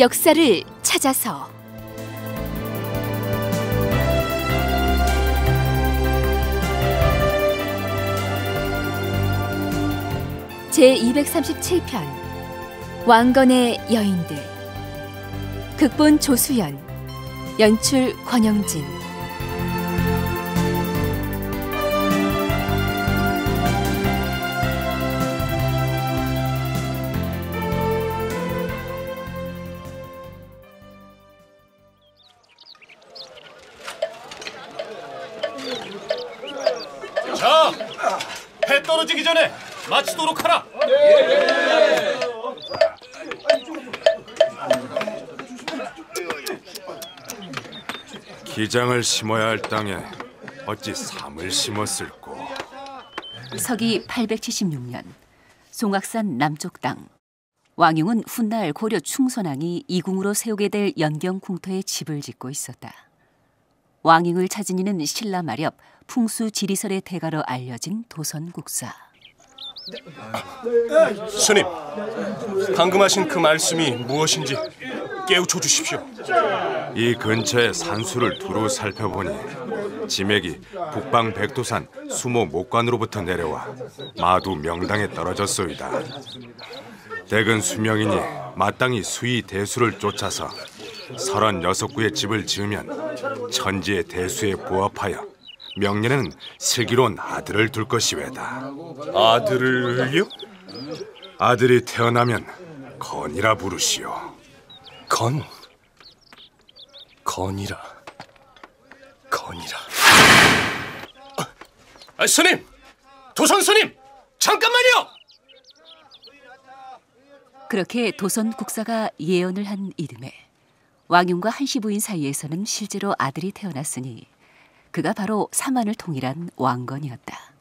역사를 찾아서 제237편 왕건의 여인들 극본 조수연 연출 권영진 위장을 심어야 할 땅에 어찌 삼을 심었을꼬. 서기 876년 송악산 남쪽 땅 왕융은 훗날 고려 충선왕이 이궁으로 세우게 될 연경 궁토에 집을 짓고 있었다. 왕융을 찾은 이는 신라 마렵 풍수 지리설의 대가로 알려진 도선국사. 아, 스님, 방금 하신 그 말씀이 무엇인지 깨우쳐 주십시오. 이 근처의 산수를 두루 살펴보니 지맥이 북방 백두산 수모 목관으로부터 내려와 마두 명당에 떨어졌소이다. 댁은 수명이니 마땅히 수이 대수를 쫓아서 서른 여섯 구의 집을 지으면 천지의 대수에 부합하여 명년에는 슬기로운 아들을 둘 것이외다. 아들을요? 아들이 태어나면 건이라 부르시오. 건 건이라 건이라 아, 스님 도선 스님 잠깐만요 그렇게 도선 국사가 예언을 한 이듬해 왕윤과 한시 부인 사이에서는 실제로 아들이 태어났으니 그가 바로 사만을 통일한 왕건이었다.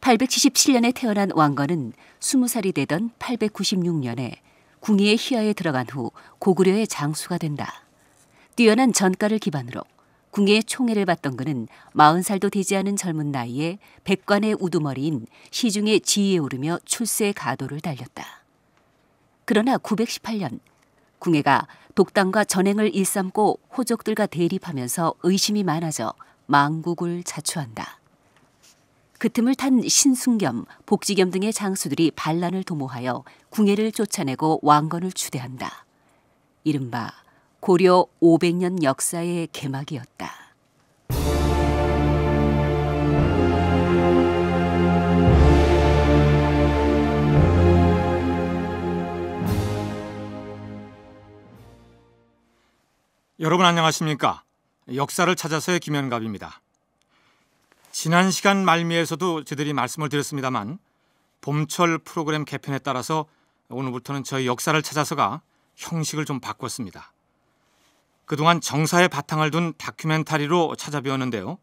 877년에 태어난 왕건은 20살이 되던 896년에 궁예의 희하에 들어간 후 고구려의 장수가 된다. 뛰어난 전가를 기반으로 궁예의 총애를 받던 그는 마흔 살도 되지 않은 젊은 나이에 백관의 우두머리인 시중의 지위에 오르며 출세의 가도를 달렸다. 그러나 918년 궁예가 독단과 전행을 일삼고 호족들과 대립하면서 의심이 많아져 망국을 자초한다. 그 틈을 탄신순겸 복지겸 등의 장수들이 반란을 도모하여 궁예를 쫓아내고 왕건을 추대한다. 이른바 고려 500년 역사의 개막이었다. 여러분 안녕하십니까? 역사를 찾아서의 김현갑입니다. 지난 시간 말미에서도 저들이 말씀을 드렸습니다만 봄철 프로그램 개편에 따라서 오늘부터는 저희 역사를 찾아서가 형식을 좀 바꿨습니다. 그동안 정사의 바탕을 둔 다큐멘터리로 찾아뵈었는데요.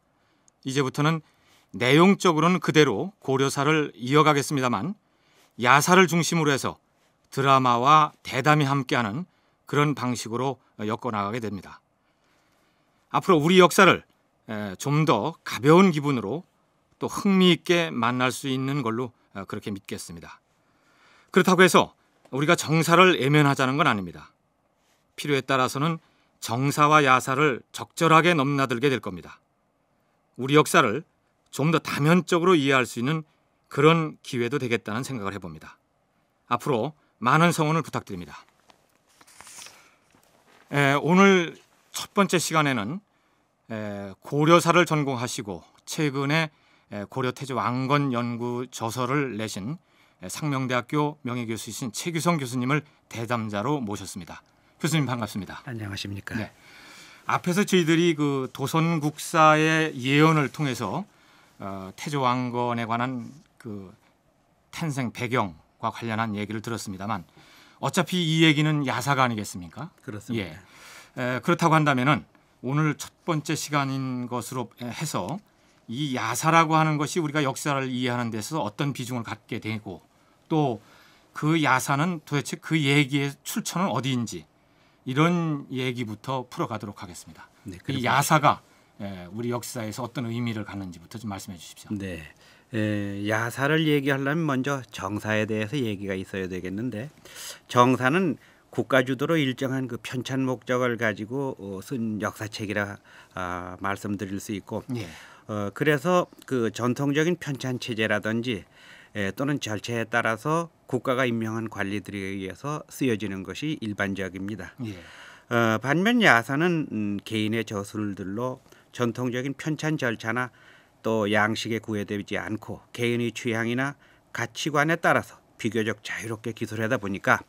이제부터는 내용적으로는 그대로 고려사를 이어가겠습니다만 야사를 중심으로 해서 드라마와 대담이 함께하는 그런 방식으로 엮어나가게 됩니다. 앞으로 우리 역사를 좀더 가벼운 기분으로 또 흥미있게 만날 수 있는 걸로 어, 그렇게 믿겠습니다. 그렇다고 해서 우리가 정사를 애면하자는 건 아닙니다. 필요에 따라서는 정사와 야사를 적절하게 넘나들게 될 겁니다. 우리 역사를 좀 더 다면적으로 이해할 수 있는 그런 기회도 되겠다는 생각을 해봅니다. 앞으로 많은 성원을 부탁드립니다. 에, 오늘 첫 번째 시간에는 고려사를 전공하시고 최근에 고려태조 왕건 연구 저서를 내신 상명대학교 명예교수이신 최규성 교수님을 대담자로 모셨습니다. 교수님 반갑습니다. 안녕하십니까. 네. 앞에서 저희들이 그 도선국사의 예언을 통해서 어, 태조왕건에 관한 그 탄생 배경과 관련한 얘기를 들었습니다만 어차피 이 얘기는 야사가 아니겠습니까? 그렇습니다. 예. 에, 그렇다고 한다면은 오늘 첫 번째 시간인 것으로 해서 이 야사라고 하는 것이 우리가 역사를 이해하는 데서 어떤 비중을 갖게 되고 또 그 야사는 도대체 그 얘기의 출처는 어디인지 이런 얘기부터 풀어가도록 하겠습니다. 네, 이 야사가 예, 우리 역사에서 어떤 의미를 갖는지부터 좀 말씀해 주십시오. 네. 에, 야사를 얘기하려면 먼저 정사에 대해서 얘기가 있어야 되겠는데 정사는 국가 주도로 일정한 그 편찬 목적을 가지고 어, 쓴 역사책이라 아, 말씀드릴 수 있고 예. 어, 그래서 그 전통적인 편찬 체제라든지 예, 또는 절차에 따라서 국가가 임명한 관리들에 의해서 쓰여지는 것이 일반적입니다. 예. 어, 반면 야사는 음, 개인의 저술들로 전통적인 편찬 절차나 또 양식에 구애되지 않고 개인의 취향이나 가치관에 따라서 비교적 자유롭게 기술하다 보니까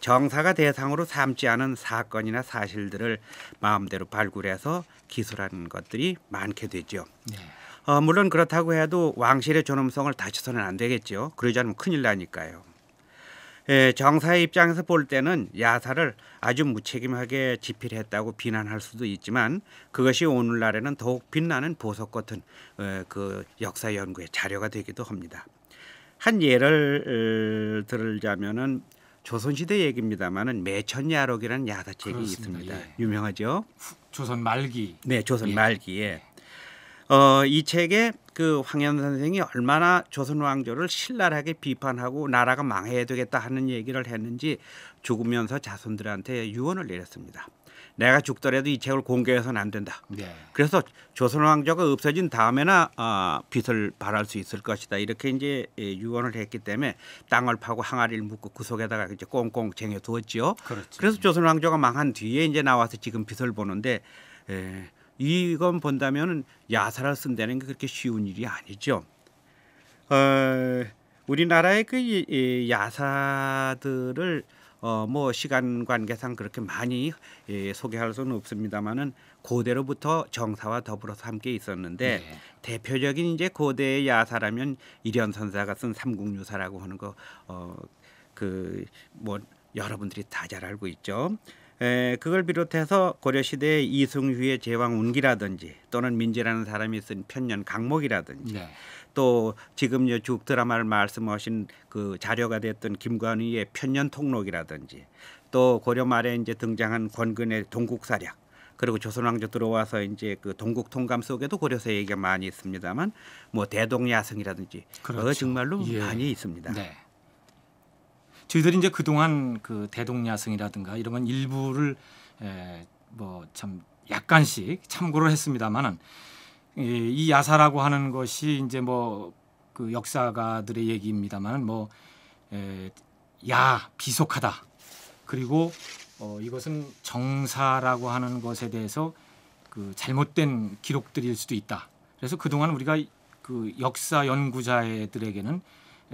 정사가 대상으로 삼지 않은 사건이나 사실들을 마음대로 발굴해서 기술하는 것들이 많게 되죠. 네. 어, 물론 그렇다고 해도 왕실의 존엄성을 다쳐서는 안 되겠죠. 그러지 않으면 큰일 나니까요. 예, 정사의 입장에서 볼 때는 야사를 아주 무책임하게 집필했다고 비난할 수도 있지만 그것이 오늘날에는 더욱 빛나는 보석 같은 어, 그 역사 연구의 자료가 되기도 합니다. 한 예를 어, 들자면은 조선시대 얘기입니다만은 매천야록이라는 야사책이 그렇습니다. 있습니다. 예. 유명하죠. 조선 말기. 네, 조선 예. 말기에 예. 어, 이 책에 그 황현 선생이 얼마나 조선 왕조를 신랄하게 비판하고 나라가 망해야 되겠다 하는 얘기를 했는지 죽으면서 자손들한테 유언을 내렸습니다. 내가 죽더라도 이 책을 공개해서는 안 된다. 네. 그래서 조선 왕조가 없어진 다음에나 아, 어, 빛을 발할 수 있을 것이다. 이렇게 이제 예, 유언을 했기 때문에 땅을 파고 항아리를 묶고 그 속에다가 이제 꽁꽁 쟁여 두었지요. 그렇지. 그래서 조선 왕조가 망한 뒤에 이제 나와서 지금 빛을 보는데 에, 예, 이건 본다면은 야사를 쓴다는 게 그렇게 쉬운 일이 아니죠. 어, 우리나라의 그 이, 이 야사들을 어, 뭐 시간 관계상 그렇게 많이 예, 소개할 수는 없습니다만은 고대로부터 정사와 더불어서 함께 있었는데 네. 대표적인 이제 고대의 야사라면 일현 선사가 쓴 삼국유사라고 하는 거 어, 그 뭐 여러분들이 다 잘 알고 있죠. 에, 그걸 비롯해서 고려시대의 이승휘의 제왕 운기라든지 또는 민재라는 사람이 쓴 편년 강목이라든지 네. 또 지금 쭉 드라마를 말씀하신 그 자료가 됐던 김관희의 편년 통록이라든지 또 고려 말에 이제 등장한 권근의 동국사략 그리고 조선왕조 들어와서 이제 그 동국 통감 속에도 고려사 얘기가 많이 있습니다만 뭐 대동야승이라든지 어, 그렇죠. 어, 정말로 예. 많이 있습니다. 네. 저희들이 이제 그동안 그 대동야승이라든가 이런 건 일부를 뭐참 약간씩 참고를 했습니다만은 예, 이 야사라고 하는 것이 이제 뭐 그 역사가들의 얘기입니다만 은뭐야 예, 비속하다 그리고 어, 이것은 정사라고 하는 것에 대해서 그 잘못된 기록들일 수도 있다. 그래서 그동안 우리가 그 역사 연구자들에게는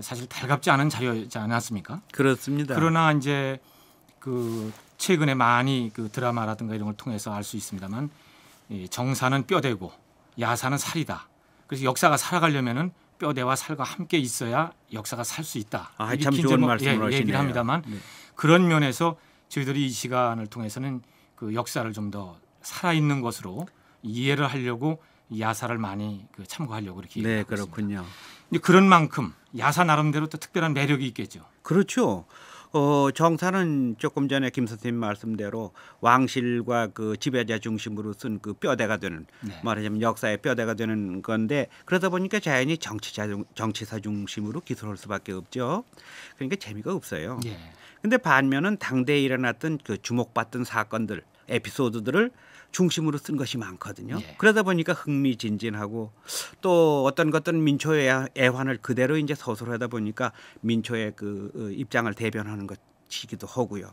사실 달갑지 않은 자료지 않았습니까? 그렇습니다. 그러나 이제 그 최근에 많이 그 드라마라든가 이런 걸 통해서 알 수 있습니다만 이 정사는 뼈대고 야사는 살이다. 그래서 역사가 살아가려면은 뼈대와 살과 함께 있어야 역사가 살 수 있다. 아, 참 좋은 뭐, 말씀을 예, 예 하시네요. 얘기를 합니다만 네. 그런 면에서 저희들이 이 시간을 통해서는 그 역사를 좀 더 살아있는 것으로 이해를 하려고 야사를 많이 그 참고하려고 이렇게 네 그렇군요. 그런데 그런 만큼 야사 나름대로 또 특별한 매력이 있겠죠. 그렇죠. 어, 정사는 조금 전에 김 선생님 말씀대로 왕실과 그 지배자 중심으로 쓴 그 뼈대가 되는 네. 말하자면 역사의 뼈대가 되는 건데 그러다 보니까 자연히 정치자 정치사 중심으로 기술할 수밖에 없죠. 그러니까 재미가 없어요. 예. 근데 반면은 당대에 일어났던 그 주목받던 사건들 에피소드들을 중심으로 쓴 것이 많거든요. 예. 그러다 보니까 흥미진진하고 또 어떤 것들은 민초의 애환을 그대로 이제 서술하다 보니까 민초의 그 어, 입장을 대변하는 것이기도 하고요.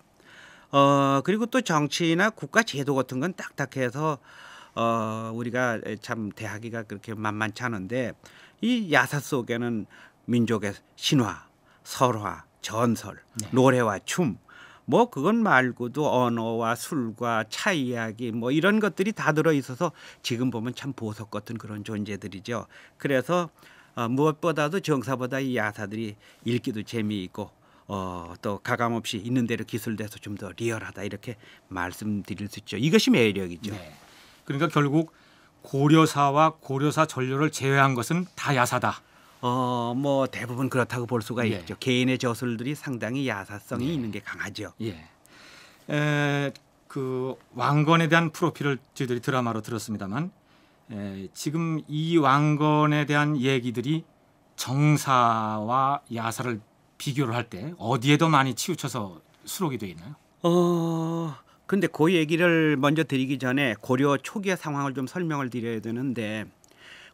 어 그리고 또 정치나 국가 제도 같은 건 딱딱해서 어 우리가 참 대하기가 그렇게 만만치 않은데 이 야사 속에는 민족의 신화, 설화, 전설, 네. 노래와 춤 뭐그건 말고도 언어와 술과 차 이야기 뭐 이런 것들이 다 들어 있어서 지금 보면 참 보석 같은 그런 존재들이죠. 그래서 어, 무엇보다도 정사보다 이 야사들이 읽기도 재미있고 어, 또 가감없이 있는 대로 기술돼서 좀 더 리얼하다 이렇게 말씀드릴 수 있죠. 이것이 매력이죠. 네. 그러니까 결국 고려사와 고려사 전료를 제외한 것은 다 야사다. 어, 뭐 대부분 그렇다고 볼 수가 예. 있죠. 개인의 저술들이 상당히 야사성이 예. 있는 게 강하죠. 예. 에, 그 왕건에 대한 프로필을 저희들이 드라마로 들었습니다만 에, 지금 이 왕건에 대한 얘기들이 정사와 야사를 비교를 할 때 어디에 도 많이 치우쳐서 수록이 돼 있나요? 어, 근데 그 얘기를 먼저 드리기 전에 고려 초기의 상황을 좀 설명을 드려야 되는데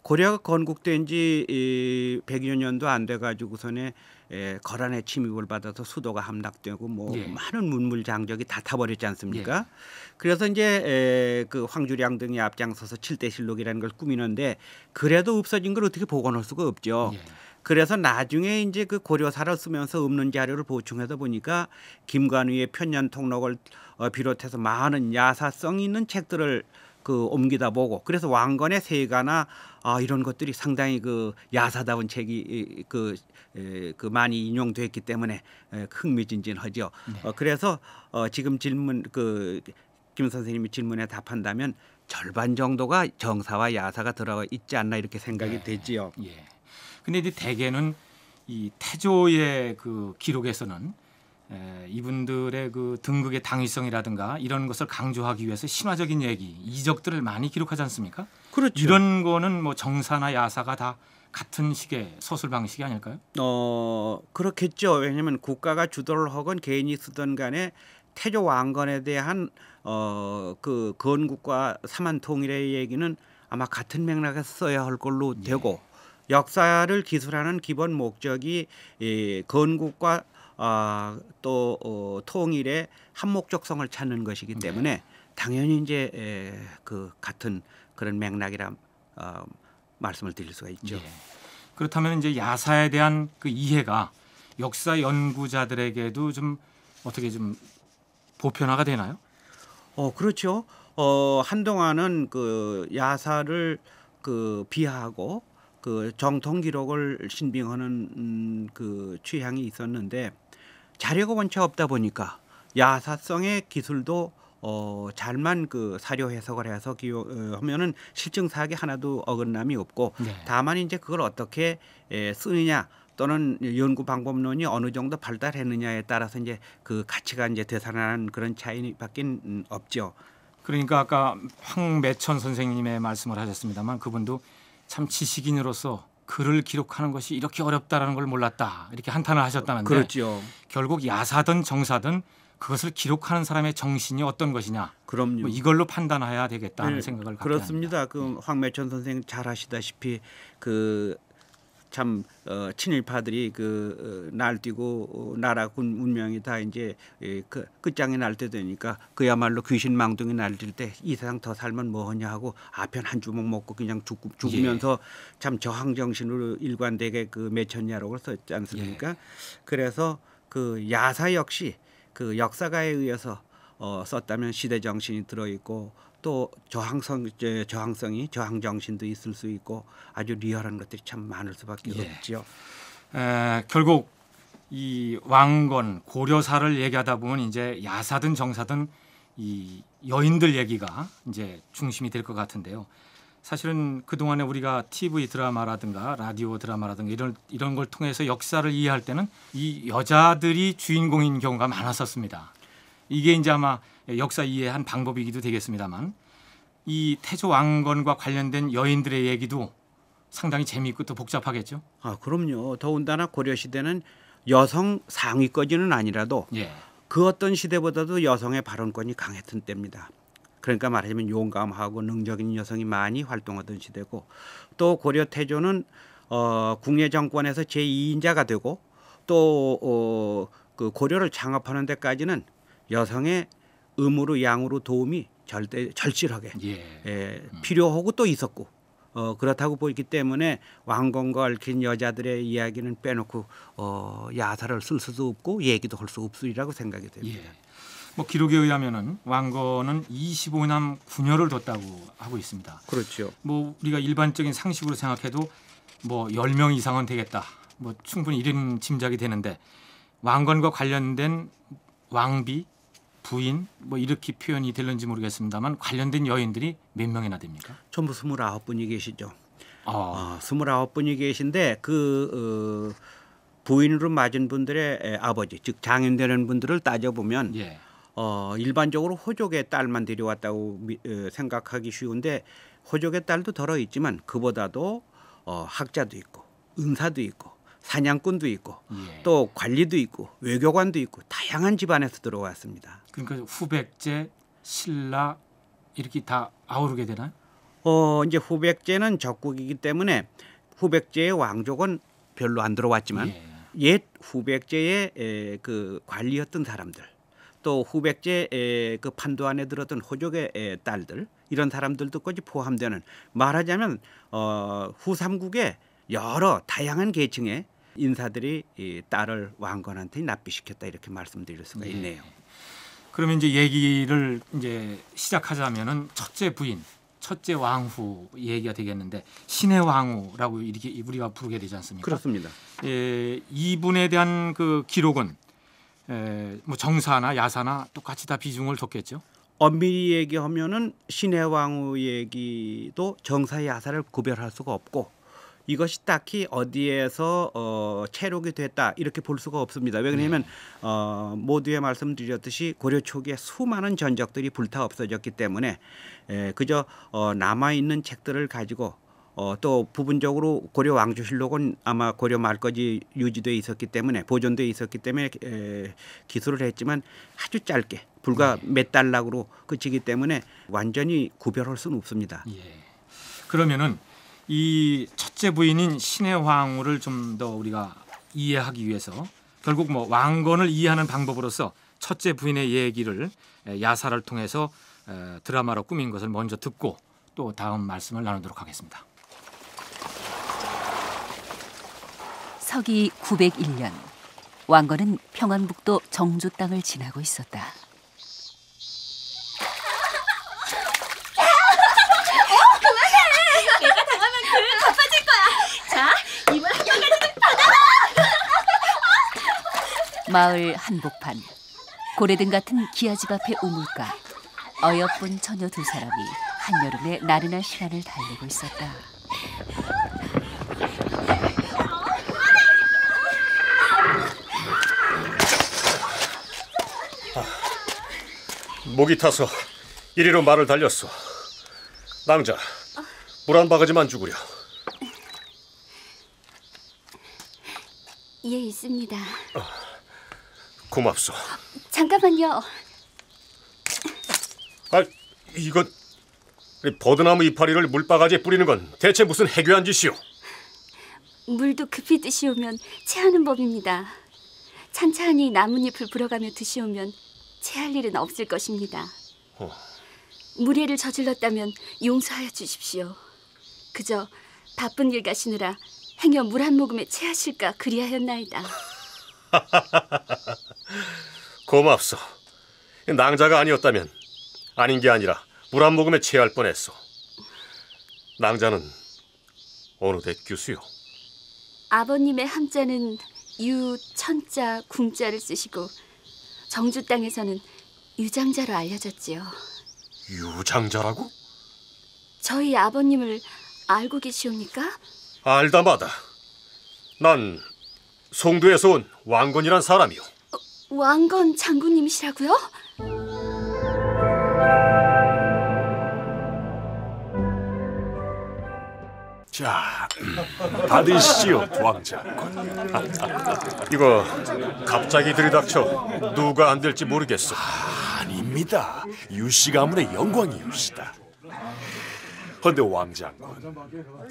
고려가 건국된 지 100여 년도 안돼 가지고선에 거란의 침입을 받아서 수도가 함락되고 뭐 예. 많은 문물 장적이 다 타버렸지 않습니까? 예. 그래서 이제 에, 그 황주량 등이 앞장서서 칠대실록이라는걸 꾸미는데 그래도 없어진 걸 어떻게 복원할 수가 없죠. 예. 그래서 나중에 이제 그 고려사를 쓰면서 없는 자료를 보충해서 보니까 김관우의 편년 통록을 어, 비롯해서 많은 야사성 있는 책들을 그 옮기다 보고 그래서 왕건의 세가나 아 이런 것들이 상당히 그 야사다운 책이 그, 에, 그 많이 인용됐기 때문에 에, 흥미진진하죠. 네. 어, 그래서 어, 지금 질문 그김 선생님이 질문에 답한다면 절반 정도가 정사와 야사가 들어가 있지 않나 이렇게 생각이 네. 되지요. 예. 근데 이제 대개는 이 태조의 그 기록에서는 에, 예, 이분들의 그 등극의 당위성이라든가 이런 것을 강조하기 위해서 신화적인 얘기, 이적들을 많이 기록하지 않습니까? 그렇죠. 이런 거는 뭐 정사나 야사가 다 같은 식의 서술 방식이 아닐까요? 어 그렇겠죠. 왜냐하면 국가가 주도를 하건 개인이 쓰던 간에 태조 왕건에 대한 어그 건국과 사만통일의 얘기는 아마 같은 맥락에서 써야 할 걸로 네. 되고 역사를 기술하는 기본 목적이 이 건국과 어, 또 어, 통일의 한목적성을 찾는 것이기 네. 때문에 당연히 이제 에, 그 같은 그런 맥락이라 어, 말씀을 드릴 수가 있죠. 네. 그렇다면 이제 야사에 대한 그 이해가 역사 연구자들에게도 좀 어떻게 좀 보편화가 되나요? 어 그렇죠. 어 한동안은 그 야사를 그 비하하고 그 정통 기록을 신빙하는 음, 그 취향이 있었는데 자료가 원체 없다 보니까 야사성의 기술도 어, 잘만 그 사료 해석을 해서 기호, 어, 하면은 실증 사학에 하나도 어긋남이 없고 네. 다만 이제 그걸 어떻게 에, 예, 쓰느냐 또는 연구 방법론이 어느 정도 발달했느냐에 따라서 이제 그 가치가 이제 되살아난 그런 차이밖에 음, 없죠. 그러니까 아까 황매천 선생님의 말씀을 하셨습니다만 그분도 참 지식인으로서 글을 기록하는 것이 이렇게 어렵다라는 걸 몰랐다 이렇게 한탄을 하셨다는데 그렇죠. 결국 야사든 정사든 그것을 기록하는 사람의 정신이 어떤 것이냐 그럼요. 뭐 이걸로 판단해야 되겠다는 네, 생각을 갖게 그렇습니다. 니다그 네. 황매천 선생 잘 아시다시피 그참 어, 친일파들이 그 어, 날뛰고 어, 나라군 운명이 다 이제 예, 그 끝장이 날 때 되니까 그야말로 귀신망둥이 날뛸 때 이 세상 더 살면 뭐하냐 하고 아편 한 주먹 먹고 그냥 죽, 죽으면서 예. 참 저항 정신으로 일관되게 그 맺혔냐라고 썼지 않습니까? 예. 그래서 그 야사 역시 그 역사가에 의해서 어, 썼다면 시대 정신이 들어 있고 또 저항성 이제 저항성이 저항 정신도 있을 수 있고 아주 리얼한 것들이 참 많을 수밖에 예. 없지요. 에, 결국 이 왕건 고려사를 얘기하다 보면 이제 야사든 정사든 이 여인들 얘기가 이제 중심이 될 것 같은데요. 사실은 그동안에 우리가 TV 드라마라든가 라디오 드라마라든가 이런 이런 걸 통해서 역사를 이해할 때는 이 여자들이 주인공인 경우가 많았었습니다. 이게 이제 아마 역사 이해한 방법이기도 되겠습니다만 이 태조 왕건과 관련된 여인들의 얘기도 상당히 재미있고 또 복잡하겠죠. 아 그럼요. 더군다나 고려 시대는 여성 상위권지는 아니라도 예. 그 어떤 시대보다도 여성의 발언권이 강했던 때입니다. 그러니까 말하자면 용감하고 능적인 여성이 많이 활동하던 시대고 또 고려 태조는 어, 국내 정권에서 제2인자가 되고 또그 어, 그 고려를 창업하는 데까지는 여성의 음으로 양으로 도움이 절대 절실하게 예. 예, 음. 필요하고 또 있었고 어, 그렇다고 보이기 때문에 왕건과 얽힌 여자들의 이야기는 빼놓고 어, 야사를 쓸 수도 없고 얘기도 할 수 없으리라고 생각이 됩니다. 예. 뭐 기록에 의하면은 왕건은 25남 9녀를 뒀다고 하고 있습니다. 그렇죠. 뭐 우리가 일반적인 상식으로 생각해도 뭐 10명 이상은 되겠다. 뭐 충분히 이런 짐작이 되는데 왕건과 관련된 왕비 부인 뭐 이렇게 표현이 될는지 모르겠습니다만 관련된 여인들이 몇 명이나 됩니까? 전부 스물아홉 분이 계시죠. 아. 어, 스물아홉 어, 분이 계신데 그 어, 부인으로 맞은 분들의 아버지 즉 장인되는 분들을 따져보면 예. 어, 일반적으로 호족의 딸만 데려왔다고 미, 에, 어, 생각하기 쉬운데 호족의 딸도 덜어 있지만 그보다도 어, 학자도 있고 은사도 있고 사냥꾼도 있고 예. 또 관리도 있고 외교관도 있고 다양한 집안에서 들어왔습니다. 그러니까 후백제, 신라 이렇게 다 아우르게 되나요? 어 이제 후백제는 적국이기 때문에 후백제의 왕족은 별로 안 들어왔지만 예. 옛 후백제의 에, 그 관리였던 사람들 또 후백제의 그 판도 안에 들었던 호족의 에, 딸들 이런 사람들도까지 포함되는 말하자면 어, 후삼국의 여러 다양한 계층의 인사들이 이 딸을 왕건한테 납비시켰다 이렇게 말씀드릴 수가 예. 있네요. 예. 그러면 이제 얘기를 이제 시작하자면은 첫째 부인, 첫째 왕후 얘기가 되겠는데 신의 왕후라고 이렇게 우리가 부르게 되지 않습니까? 그렇습니다. 예, 이분에 대한 그 기록은 에, 예, 뭐 정사나 야사나 똑같이 다 비중을 뒀겠죠. 엄밀히 얘기하면은 신의 왕후 얘기도 정사 야사를 구별할 수가 없고 이것이 딱히 어디에서 어, 체록이 됐다 이렇게 볼 수가 없습니다. 왜냐하면 네. 어, 모두의 말씀드렸듯이 고려 초기에 수많은 전적들이 불타 없어졌기 때문에 에, 예, 그저 어, 남아 있는 책들을 가지고 어, 또 부분적으로 고려 왕조실록은 아마 고려 말까지 유지돼 있었기 때문에 보존돼 있었기 때문에 에, 예, 기술을 했지만 아주 짧게 불과 네. 몇 달락으로 그치기 때문에 완전히 구별할 수는 없습니다. 예. 그러면은 이 첫째 부인인 신의 황후를 좀 더 우리가 이해하기 위해서 결국 뭐 왕건을 이해하는 방법으로서 첫째 부인의 얘기를 야사를 통해서 드라마로 꾸민 것을 먼저 듣고 또 다음 말씀을 나누도록 하겠습니다. 서기 901년 왕건은 평안북도 정조 땅을 지나고 있었다. 마을 한복판 고래등 같은 기아집 앞에 우물가 어여쁜 처녀 두 사람이 한여름에 나른한 시간을 달리고 있었다. 목이 타서 이리로 말을 달렸어. 낭자, 물 한 바가지만 주구려. 예, 있습니다. 어. 고맙소. 잠깐만요. 아, 이건 버드나무 이파리를 물바가지에 뿌리는 건 대체 무슨 해괴한 짓이오? 물도 급히 드시오면 체하는 법입니다. 찬찬히 나뭇잎을 불어가며 드시오면 체할 일은 없을 것입니다. 어. 무례를 저질렀다면 용서하여 주십시오. 그저 바쁜 일 가시느라 행여 물 한 모금에 체하실까 그리하였나이다. 고맙소. 낭자가 아니었다면 아닌 게 아니라 물 한 모금에 체할 뻔했소. 낭자는 어느 대교수요 아버님의 함자는 유, 천자, 궁자를 쓰시고 정주 땅에서는 유장자로 알려졌지요. 유장자라고? 저희 아버님을 알고 계시옵니까? 알다마다. 난 송도에서 온 왕건이란 사람이요. 어, 왕건 장군님이시라고요? 자, 받으시지요, 왕자 이거 갑자기 들이닥쳐 누가 안 될지 모르겠어. 아, 아닙니다. 유씨 가문의 영광이옵시다. 헌데 왕장군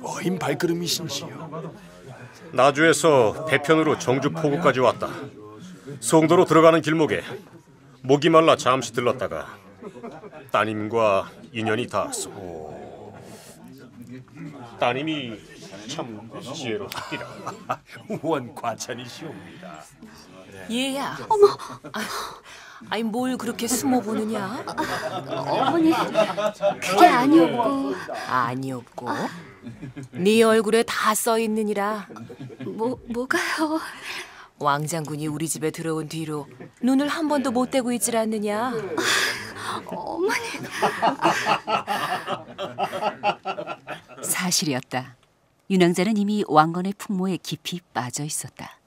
어인 발걸음이신지요. 나주에서 대편으로 정주 포구까지 왔다. 송도로 들어가는 길목에 목이 말라 잠시 들렀다가 따님과 인연이 닿았소. 따님이 참 지혜롭디라. 원과찬이시옵니다. 얘야. 예, 예, 어머. 아휴. 아니 뭘 그렇게 숨어 보느냐? 어머니 그게 아니었고 아, 아니었고 네 얼굴에 다 써 있느니라. 뭐 뭐가요? 왕장군이 우리 집에 들어온 뒤로 눈을 한 번도 못 떼고 있질 않느냐? 어머니 사실이었다. 윤왕자는 이미 왕건의 풍모에 깊이 빠져 있었다.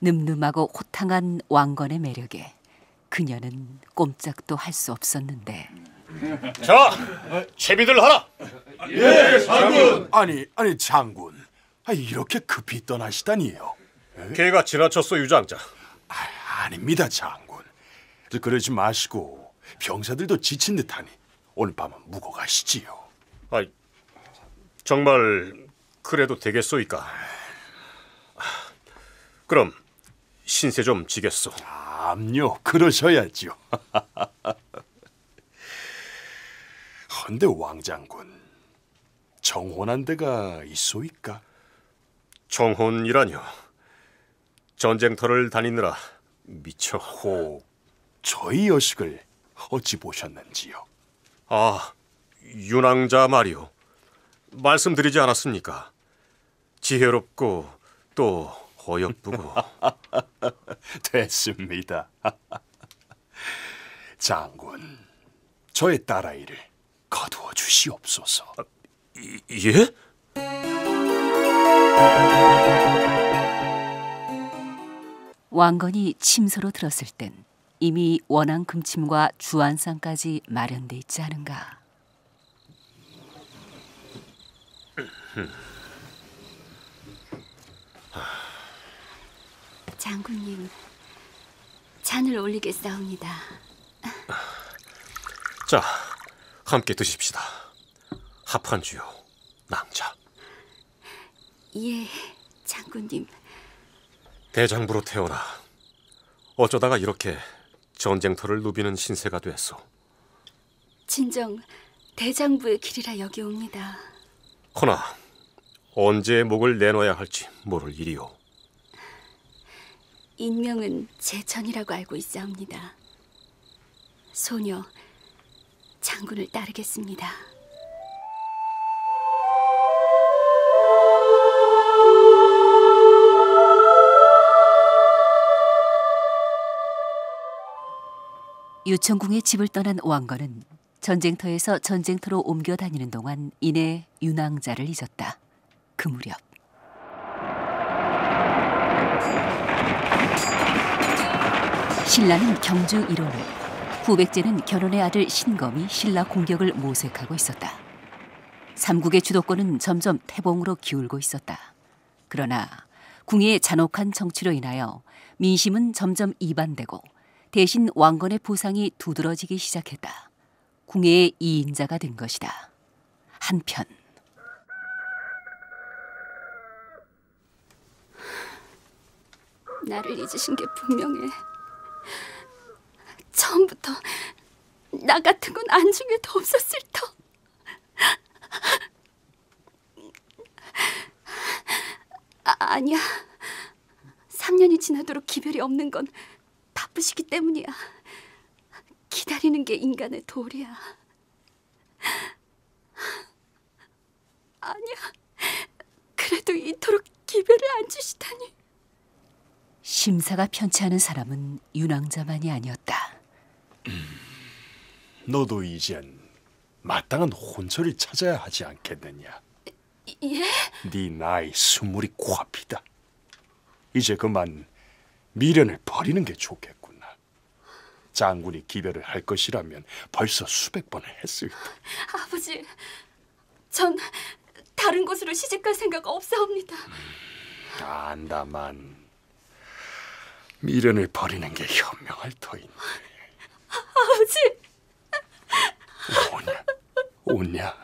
늠름하고 호탕한 왕건의 매력에 그녀는 꼼짝도 할 수 없었는데. 자, 채비들 하라. 예, 장군. 아니, 아니 장군. 아, 이렇게 급히 떠나시다니요. 개가 지나쳤어 유장자. 아, 닙니다 장군. 그러지 마시고 병사들도 지친 듯하니 오늘 밤은 묵어가시지요. 아, 정말 그래도 되겠소이까. 아, 그럼 신세 좀 지겠소. 아, 암요 그러셔야죠요 헌데 왕장군 정혼한 데가 있소이까? 정혼이라뇨. 전쟁터를 다니느라 미쳐. 호, 저희 여식을 어찌 보셨는지요? 아, 윤왕자 말이오 말씀드리지 않았습니까? 지혜롭고 또 어여쁘고 됐습니다. 장군, 저의 딸아이를 거두어 주시옵소서. 아, 예? 왕건이 침소로 들었을 땐 이미 원앙 금침과 주안상까지 마련돼 있지 않은가. 장군님, 잔을 올리겠사옵니다. 자, 함께 드십시다. 합한주요, 낭자. 예, 장군님. 대장부로 태어나 어쩌다가 이렇게 전쟁터를 누비는 신세가 됐소. 진정 대장부의 길이라 여기옵니다. 허나 언제 목을 내놓아야 할지 모를 일이오. 인명은 제천이라고 알고 있사옵니다. 소녀, 장군을 따르겠습니다. 유천궁의 집을 떠난 왕건은 전쟁터에서 전쟁터로 옮겨 다니는 동안 이내 유낭자를 잊었다. 그 무렵 신라는 경주 일원을 후백제는 결혼의 아들 신검이 신라 공격을 모색하고 있었다. 삼국의 주도권은 점점 태봉으로 기울고 있었다. 그러나 궁의 잔혹한 정치로 인하여 민심은 점점 이반되고 대신 왕건의 보상이 두드러지기 시작했다. 궁예의 이인자가 된 것이다. 한편 나를 잊으신 게 분명해. 처음부터 나 같은 건 안중에도 없었을 터. 아, 아니야. 3년이 지나도록 기별이 없는 건 바쁘시기 때문이야. 기다리는 게 인간의 도리야. 아니야. 그래도 이토록 기별을 안 주시다니. 심사가 편치 않은 사람은 윤왕자만이 아니었다. 너도 이젠 마땅한 혼처를 찾아야 하지 않겠느냐. 예? 네 나이 스물이 코앞이다. 이제 그만 미련을 버리는 게 좋겠구나. 장군이 기별을 할 것이라면 벌써 수백 번을 했을 터. 아버지, 전 다른 곳으로 시집갈 생각 없사옵니다. 음, 안다만 미련을 버리는 게 현명할 터인니 아버지. 오냐, 오냐.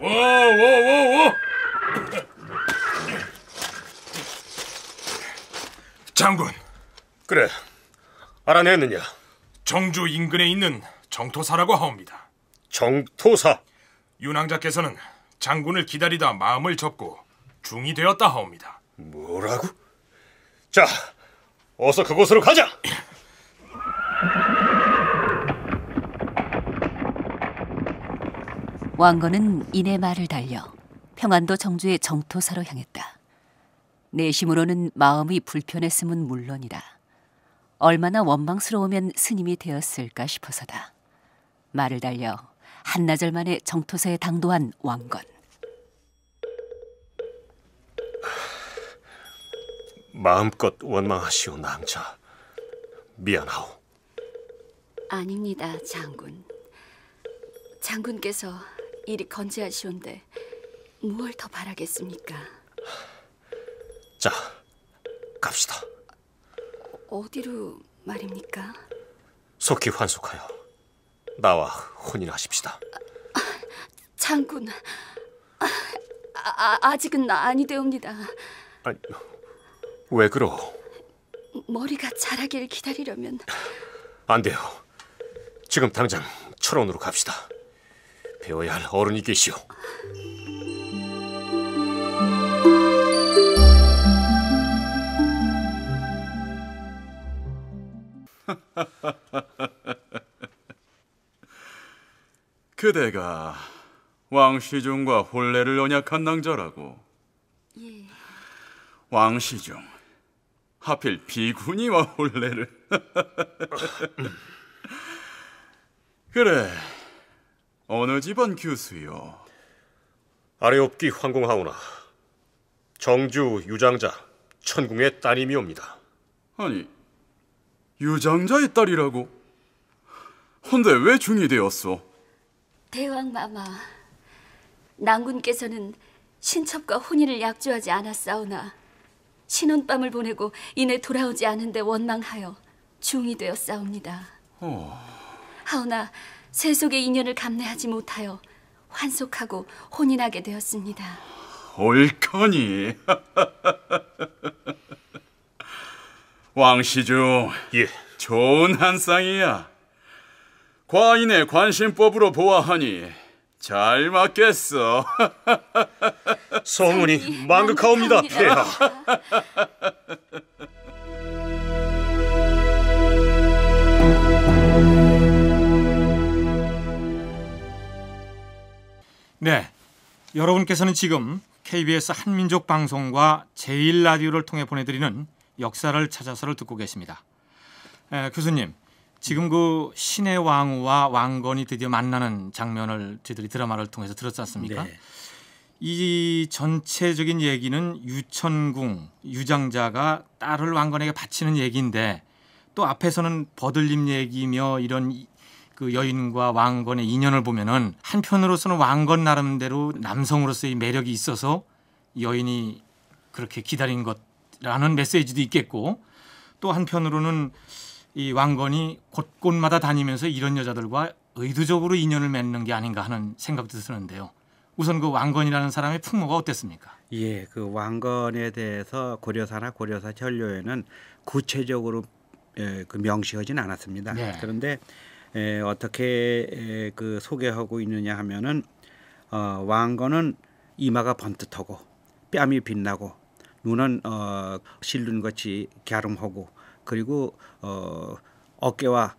오오오오! 장군. 그래. 알아냈느냐? 정주 인근에 있는 정토사라고 하옵니다. 정토사. 윤왕자께서는 장군을 기다리다 마음을 접고 중이 되었다 하옵니다. 뭐라고? 자, 어서 그곳으로 가자. 왕건은 이내 말을 달려 평안도 정주의 정토사로 향했다. 내심으로는 마음이 불편했음은 물론이다 얼마나 원망스러우면 스님이 되었을까 싶어서다. 말을 달려 한나절 만에 정토사에 당도한 왕건. 마음껏 원망하시오 남자. 미안하오. 아닙니다 장군. 장군께서 일이 건재하시온데 무얼 더 바라겠습니까? 자, 갑시다. 어디로 말입니까? 속히 환속하여 나와 혼인하십시다. 장군, 아, 아, 아직은 아니되옵니다. 아니, 왜 그러? 머리가 자라길 기다리려면 안 돼요. 지금 당장 철원으로 갑시다. 배워야 할 어른이 계시오. 그대가 왕시중과 혼례를 언약한 낭자라고. 예. 왕시중 하필 비군이와 혼례를. 그래. 어느 집안 교수요? 아래옵기 황공하오나 정주 유장자 천궁의 따님이옵니다. 아니 유장자의 딸이라고? 헌데 왜 중이 되었소? 대왕 마마, 낭군께서는 신첩과 혼인을 약조하지 않았사오나 신혼밤을 보내고 이내 돌아오지 않은데 원망하여 중이 되었사옵니다 어... 하오나 세속의 인연을 감내하지 못하여 환속하고 혼인하게 되었습니다. 옳거니. 왕시중, 예. 좋은 한 쌍이야. 과인의 관심법으로 보아하니 잘 맞겠어. 소문이 망극하옵니다, 폐하. 예. 네, 여러분께서는 지금 KBS 한민족 방송과 제1라디오를 통해 보내드리는 역사를 찾아서를 듣고 계십니다. 에, 교수님, 지금 그 신의 왕과 왕건이 드디어 만나는 장면을 저희들이 드라마를 통해서 들었지 않습니까? 네. 이 전체적인 얘기는 유천궁 유장자가 딸을 왕건에게 바치는 얘기인데 또 앞에서는 버들림 얘기며 이런 그 여인과 왕건의 인연을 보면은 한편으로서는 왕건 나름대로 남성으로서의 매력이 있어서 여인이 그렇게 기다린 것라는 메시지도 있겠고 또 한편으로는 이 왕건이 곳곳마다 다니면서 이런 여자들과 의도적으로 인연을 맺는 게 아닌가 하는 생각도 드는데요. 우선 그 왕건이라는 사람의 풍모가 어땠습니까? 예, 그 왕건에 대해서 고려사나 고려사 전료에는 구체적으로 에, 예, 그 명시하진 않았습니다. 네. 그런데 에, 예, 어떻게 에, 예, 그 소개하고 있느냐 하면은 어, 왕건은 이마가 번듯하고 뺨이 빛나고 눈은 어, 실눈같이 갸름하고 그리고 어, 어깨와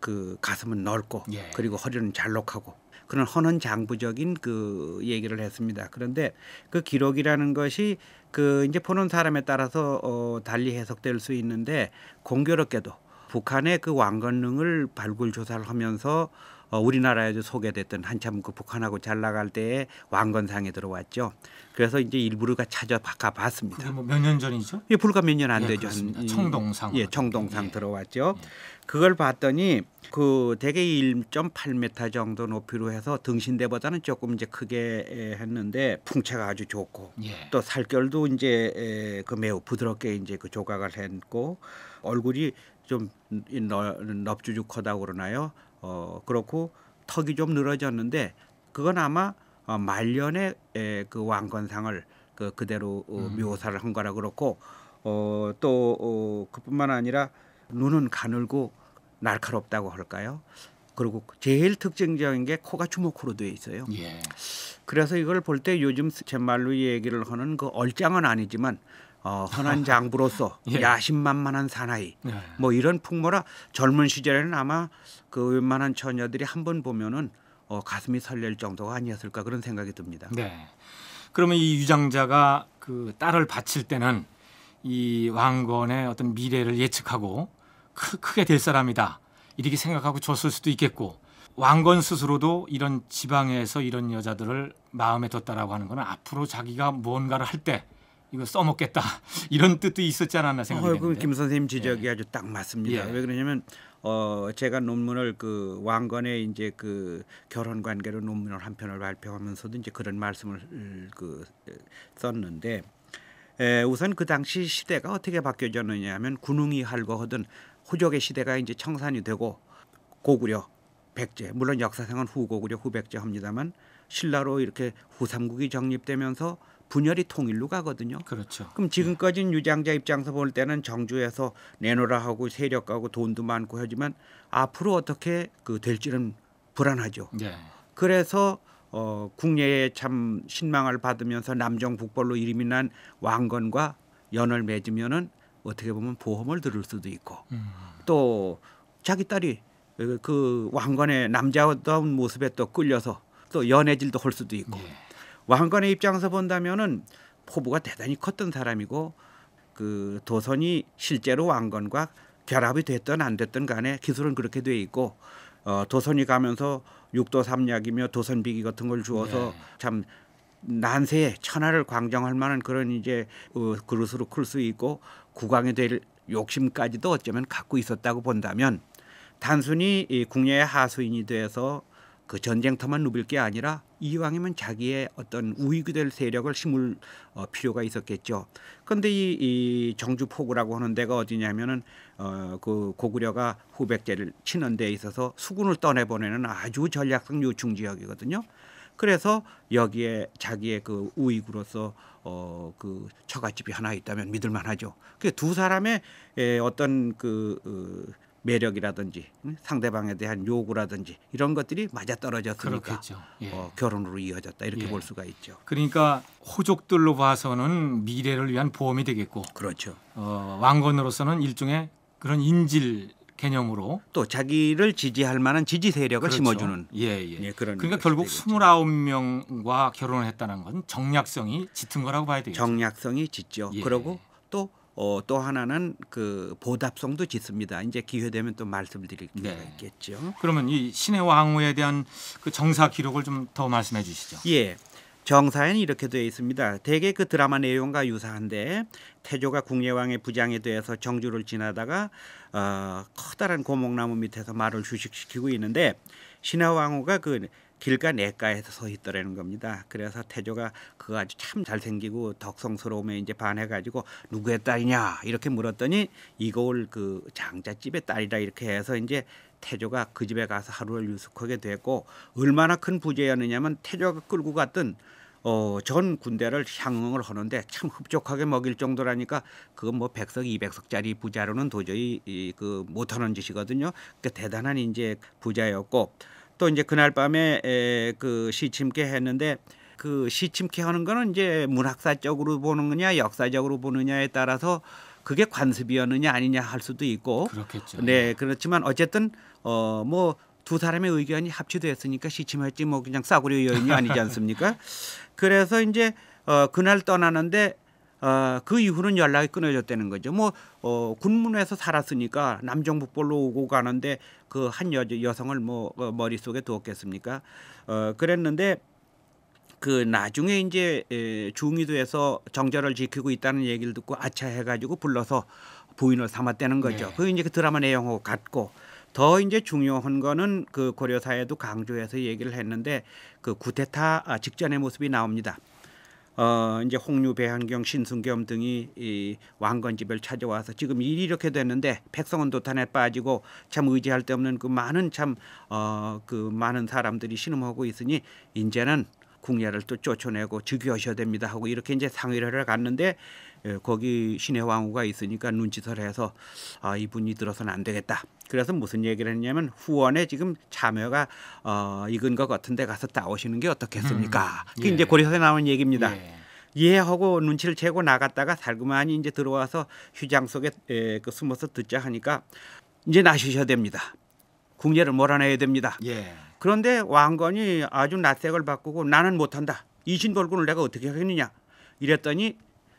그 가슴은 넓고 예. 그리고 허리는 잘록하고 그런 허는 장부적인 그 얘기를 했습니다. 그런데 그 기록이라는 것이 그 이제 보는 사람에 따라서 어, 달리 해석될 수 있는데 공교롭게도 북한의 그 왕건능을 발굴 조사를 하면서 어, 우리나라에도 소개됐던 한참 그 북한하고 잘 나갈 때에 왕건상에 들어왔죠. 그래서 이제 일부러가 찾아가 봤습니다. 뭐몇년 전이죠? 예, 불과 몇 년안 예, 되죠. 한, 청동상. 음, 예, 청동상 예. 들어왔죠. 예. 그걸 봤더니 그 대개 1.8m 정도 높이로 해서 등신대보다는 조금 이제 크게 예, 했는데 풍채가 아주 좋고 예. 또 살결도 이제 그 매우 부드럽게 이제 그 조각을 했고 얼굴이 좀 넓주죽하다고 그러나요? 어 그렇고 턱이 좀 늘어졌는데 그건 아마 어, 말년에 에, 예, 그 왕건상을 그 그대로 어, 음. 묘사를 한 거라 그렇고 어, 또 어, 그뿐만 아니라 눈은 가늘고 날카롭다고 할까요? 그리고 제일 특징적인 게 코가 주먹코로 되어 있어요. 예. 그래서 이걸 볼 때 요즘 제 말로 얘기를 하는 그 얼짱은 아니지만 어, 헌한 장부로서 예. 야심만만한 사나이 예. 뭐 이런 풍모라 젊은 시절에는 아마 그 웬만한 처녀들이 한번 보면은 어, 가슴이 설렐 정도가 아니었을까 그런 생각이 듭니다. 네. 그러면 이 유장자가 그 딸을 바칠 때는 이 왕건의 어떤 미래를 예측하고 크, 크게 될 사람이다 이렇게 생각하고 줬을 수도 있겠고 왕건 스스로도 이런 지방에서 이런 여자들을 마음에 뒀다라고 하는 거는 앞으로 자기가 무언가를 할때 이거 써먹겠다 이런 뜻도 있었지 않았나 생각이 듭니다. 어, 김 선생님 지적이 예. 아주 딱 맞습니다. 예. 왜 그러냐면 어 제가 논문을 그 왕건의 이제 그 결혼 관계로 논문을 한 편을 발표하면서도 이제 그런 말씀을 그 썼는데 에, 우선 그 당시 시대가 어떻게 바뀌어졌느냐 하면 군웅이 할거하든 호족의 시대가 이제 청산이 되고 고구려 백제 물론 역사상은 후고구려 후백제 합니다만 신라로 이렇게 후삼국이 정립되면서 분열이 통일로 가거든요. 그렇죠. 그럼 지금까지는 유장자 입장에서 볼 때는 정주에서 내놓으라 하고 세력하고 돈도 많고 하지만 앞으로 어떻게 그 될지는 불안하죠. 네. 그래서 어, 국내에 참 신망을 받으면서 남정북벌로 이름이 난 왕건과 연을 맺으면은 어떻게 보면 보험을 들을 수도 있고 음. 또 자기 딸이 그 왕건의 남자다운 모습에 또 끌려서 또 연애질도 할 수도 있고. 네. 왕건의 입장에서 본다면은 포부가 대단히 컸던 사람이고 그 도선이 실제로 왕건과 결합이 됐든 안 됐든 간에 기술은 그렇게 돼 있고 어, 도선이 가면서 육도 삼략이며 도선비기 같은 걸 주어서 네. 참 난세에 천하를 광정할 만한 그런 이제 어, 그릇으로 클 수 있고 국왕이 될 욕심까지도 어쩌면 갖고 있었다고 본다면 단순히 이국내의 하수인이 돼서 그 전쟁터만 누빌 게 아니라 이왕이면 자기의 어떤 우익이 될 세력을 심을 어, 필요가 있었겠죠. 그런데 이, 이 정주포구라고 하는 데가 어디냐면은 어, 그 고구려가 후백제를 치는 데 있어서 수군을 떠내보내는 아주 전략성 요충 지역이거든요. 그래서 여기에 자기의 그 우익으로서 어, 그 처갓집이 하나 있다면 믿을 만하죠. 그 두 사람의 에, 어떤 그 어, 매력이라든지 상대방에 대한 요구라든지 이런 것들이 맞아떨어졌으니까 예. 어, 결혼으로 이어졌다 이렇게 예. 볼 수가 있죠. 그러니까 호족들로 봐서는 미래를 위한 보험이 되겠고 그렇죠. 어, 왕건으로서는 일종의 그런 인질 개념으로 또 자기를 지지할 만한 지지 세력을 그렇죠. 심어주는 예, 예. 예 그런 그러니까 결국 되겠죠. 29명과 결혼을 했다는 건 정략성이 짙은 거라고 봐야 되겠죠. 정략성이 짙죠. 예. 그리고 또 어, 또 하나는 그 보답성도 짓습니다 이제 기회 되면 또 말씀드릴 기회가 네. 있겠죠. 그러면 이 신해와 항에 대한 그 정사 기록을 좀 더 말씀해 주시죠. 예. 정사에는 이렇게 되어 있습니다. 대개 그 드라마 내용과 유사한데 태조가 궁예왕의 부장에 대해서 정주를 지나다가 어, 커다란 고목나무 밑에서 말을 휴식시키고 있는데 신하왕후가 그 길가 내가에 서서 있더라는 겁니다. 그래서 태조가 그거 아주 참 잘생기고 덕성스러움에 이제 반해가지고 누구의 딸이냐 이렇게 물었더니 이거울 그 장자집의 딸이다 이렇게 해서 이제 태조가 그 집에 가서 하루를 유숙하게 됐고 얼마나 큰 부재였느냐면 태조가 끌고 갔던 어, 전 군대를 향응을 하는데 참 흡족하게 먹일 정도라니까 그건 뭐백석이백석짜리 부자로는 도저히 이, 그 못하는 짓이거든요. 그 그러니까 대단한 이제 부자였고 또 이제 그날 밤에 에, 그 시침께 했는데 그 시침케 하는 거는 이제 문학사적으로 보는 거냐 역사적으로 보느냐에 따라서 그게 관습이었느냐 아니냐 할 수도 있고 그렇겠죠. 네 그렇지만 어쨌든 어뭐 두 사람의 의견이 합치됐으니까 시침할지 뭐 그냥 싸구려 여인이 아니지 않습니까? 그래서 이제 어 그날 떠나는데 어, 그 이후로는 연락이 끊어졌다는 거죠. 뭐 어, 군문에서 살았으니까 남정북벌로 오고 가는데 그 한 여성을 뭐 어, 머릿속에 두었겠습니까? 어, 그랬는데 그 나중에 이제 에, 중위도에서 정절을 지키고 있다는 얘기를 듣고 아차 해가지고 불러서 부인을 삼았다는 거죠. 네. 그 이제 그 드라마 내용하고 같고 더 이제 중요한 거는 그 고려사에도 강조해서 얘기를 했는데 그 구테타 아, 직전의 모습이 나옵니다. 어 이제 홍류, 배한경, 신순겸 등이 이 왕건집을 찾아와서 지금 일이 이렇게 됐는데 백성은 도탄에 빠지고 참 의지할 데 없는 그 많은 참 어 그 많은 사람들이 신음하고 있으니 이제는 궁예를 또 쫓아내고 즉위하셔야 됩니다 하고 이렇게 이제 상의를 갔는데 예, 거기 신의 왕후가 있으니까 눈짓을 해서 아, 이분이 들어서는 안 되겠다. 그래서 무슨 얘기를 했냐면 후원에 지금 자매가 어, 익은 것 같은데 가서 따오시는 게 어떻겠습니까? 음, 음. 그게 예. 이제 고려서에 나온 얘기입니다. 예. 예 하고 눈치를 채고 나갔다가 살그만이 이제 들어와서 휴장 속에 에, 예, 그 숨어서 듣자 하니까 이제 나시셔야 됩니다. 궁예를 몰아내야 됩니다. 예. 그런데 왕건이 아주 낯색을 바꾸고 나는 못한다. 이신돌군을 내가 어떻게 하겠느냐. 이랬더니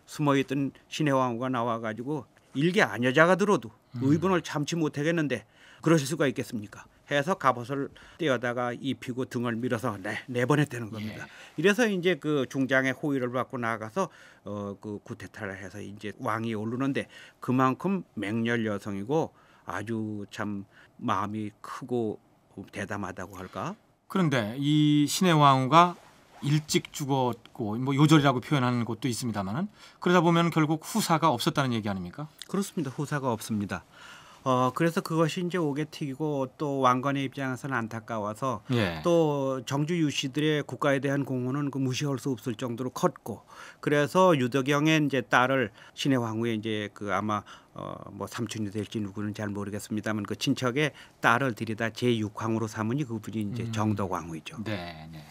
숨어있던 신혜왕후가 나와가지고 일개 아녀자가 들어도 음. 의분을 참지 못하겠는데 그러실 수가 있겠습니까? 해서 갑옷을 떼어다가 입히고 등을 밀어서 내, 내보냈다는 겁니다. 예. 이래서 이제 그 중장의 호의를 받고 나가서 어, 그 구태타를 해서 이제 왕이 오르는데 그만큼 맹렬 여성이고 아주 참 마음이 크고 대담하다고 할까? 그런데 이 신의 왕후가 일찍 죽었고 뭐 요절이라고 표현하는 곳도 있습니다만은 그러다 보면 결국 후사가 없었다는 얘기 아닙니까? 그렇습니다. 후사가 없습니다. 어 그래서 그것이 이제 오게 튀기고 또 왕건의 입장에서는 안타까워서 예. 또 정주 유씨들의 국가에 대한 공헌은 그 무시할 수 없을 정도로 컸고 그래서 유덕영의 이제 딸을 신의 왕후의 이제 그 아마 어뭐 삼촌이 될지 누구는 잘 모르겠습니다만 그 친척의 딸을 들이다 제6황으로 삼으니 그분이 이제 음. 정덕왕후이죠. 네. 네.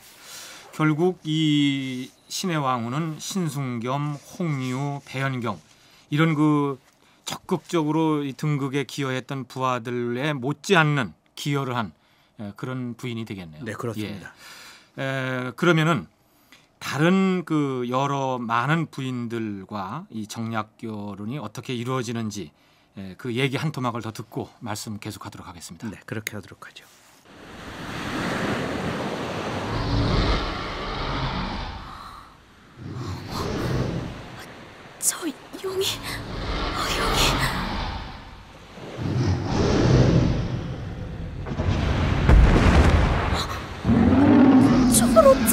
결국 이 신의 왕후는 신순겸, 홍유, 배현경 이런 그 적극적으로 이 등극에 기여했던 부하들에 못지않는 기여를 한 예, 그런 부인이 되겠네요. 네 그렇습니다. 예. 에, 그러면은 다른 그 여러 많은 부인들과 이 정략 결혼이 어떻게 이루어지는지 에, 예, 그 얘기 한 토막을 더 듣고 말씀 계속하도록 하겠습니다. 네 그렇게 하도록 하죠. 저 용이... 어, 용이... 저걸 어째?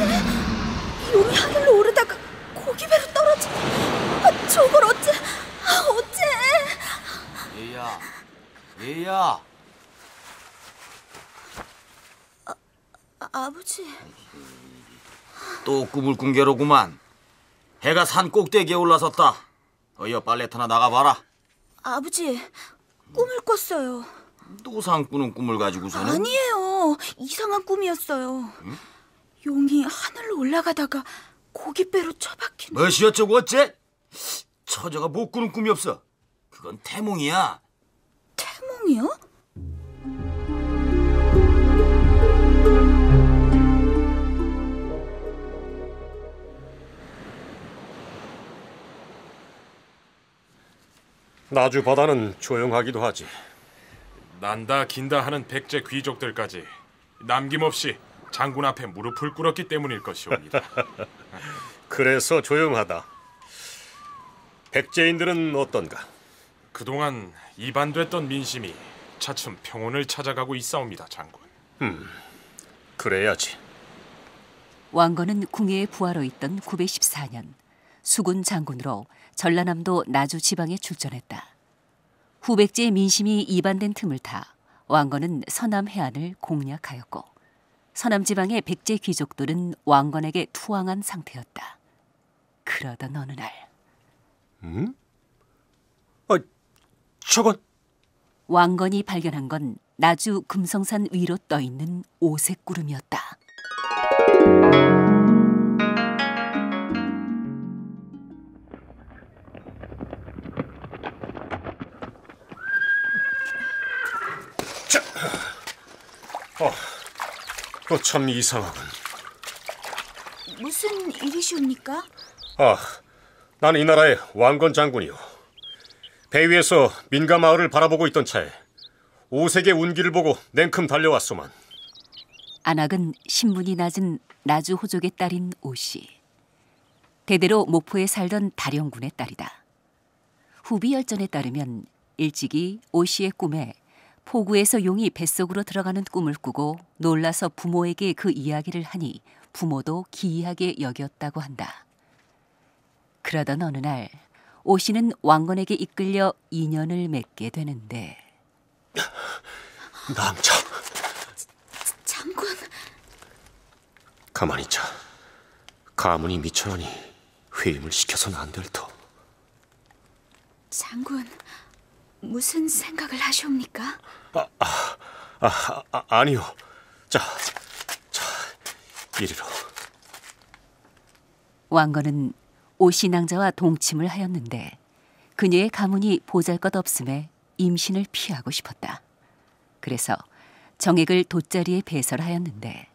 용이 하늘로 오르다가 고기배로 떨어지. 아, 저걸 어째? 아, 어째? 얘야, 얘야. 아, 아 아버지. 또 꿈을 꾼 게로구만. 해가 산 꼭대기에 올라섰다. 어여 빨래 터나 나가봐라. 아버지, 꿈을 꿨어요. 또상 꾸는 꿈을 가지고서는? 아니에요. 이상한 꿈이었어요. 응? 용이 하늘로 올라가다가 고깃배로 처박힌... 뭐시여 쩌고 어째? 처자가 못 꾸는 꿈이 없어. 그건 태몽이야. 태몽이요? 나주 바다는 조용하기도 하지. 난다 긴다 하는 백제 귀족들까지 남김없이 장군 앞에 무릎을 꿇었기 때문일 것이옵니다. 그래서 조용하다. 백제인들은 어떤가? 그동안 이반됐던 민심이 차츰 평온을 찾아가고 있사옵니다, 장군. 음, 그래야지. 왕건은 궁예에 부하로 있던 914년 수군 장군으로 전라남도 나주 지방에 출전했다. 후백제 의 민심이 이반된 틈을 타 왕건은 서남 해안을 공략하였고 서남 지방의 백제 귀족들은 왕건에게 투항한 상태였다. 그러던 어느 날. 응? 아, 저건 왕건이 발견한 건 나주 금성산 위로 떠 있는 오색 구름이었다. 어, 그참 어, 이상하군. 무슨 일이시옵니까? 아, 난 이 나라의 왕건 장군이요. 배 위에서 민가 마을을 바라보고 있던 차에 오색의 운기를 보고 냉큼 달려왔소만. 안악은 신분이 낮은 나주 호족의 딸인 오씨. 대대로 목포에 살던 다령군의 딸이다. 후비 열전에 따르면 일찍이 오씨의 꿈에 포구에서 용이 뱃속으로 들어가는 꿈을 꾸고 놀라서 부모에게 그 이야기를 하니 부모도 기이하게 여겼다고 한다. 그러던 어느 날 오씨는 왕건에게 이끌려 인연을 맺게 되는데 남참 장군 가만히 있자 가문이 미천하니 회임을 시켜선 안 될 터 장군 무슨 생각을 하시옵니까? 아, 아, 아, 아 니요 자, 자, 이리로. 왕건은 오신왕자와 동침을 하였는데 그녀의 가문이 보잘것없음에 임신을 피하고 싶었다. 그래서 정액을 돗자리에 배설하였는데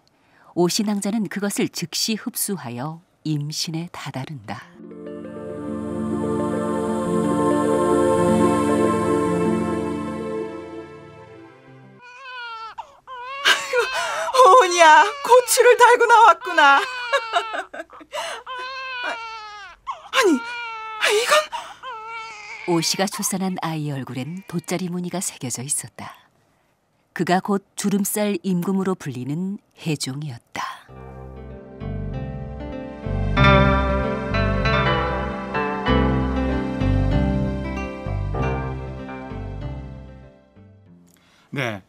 오신왕자는 그것을 즉시 흡수하여 임신에 다다른다. 야, 고추를 달고 나왔구나. 아니, 이건 오씨가 출산한 아이 얼굴엔 돗자리 무늬가 새겨져 있었다. 그가 곧 주름살 임금으로 불리는 해종이었다. 네.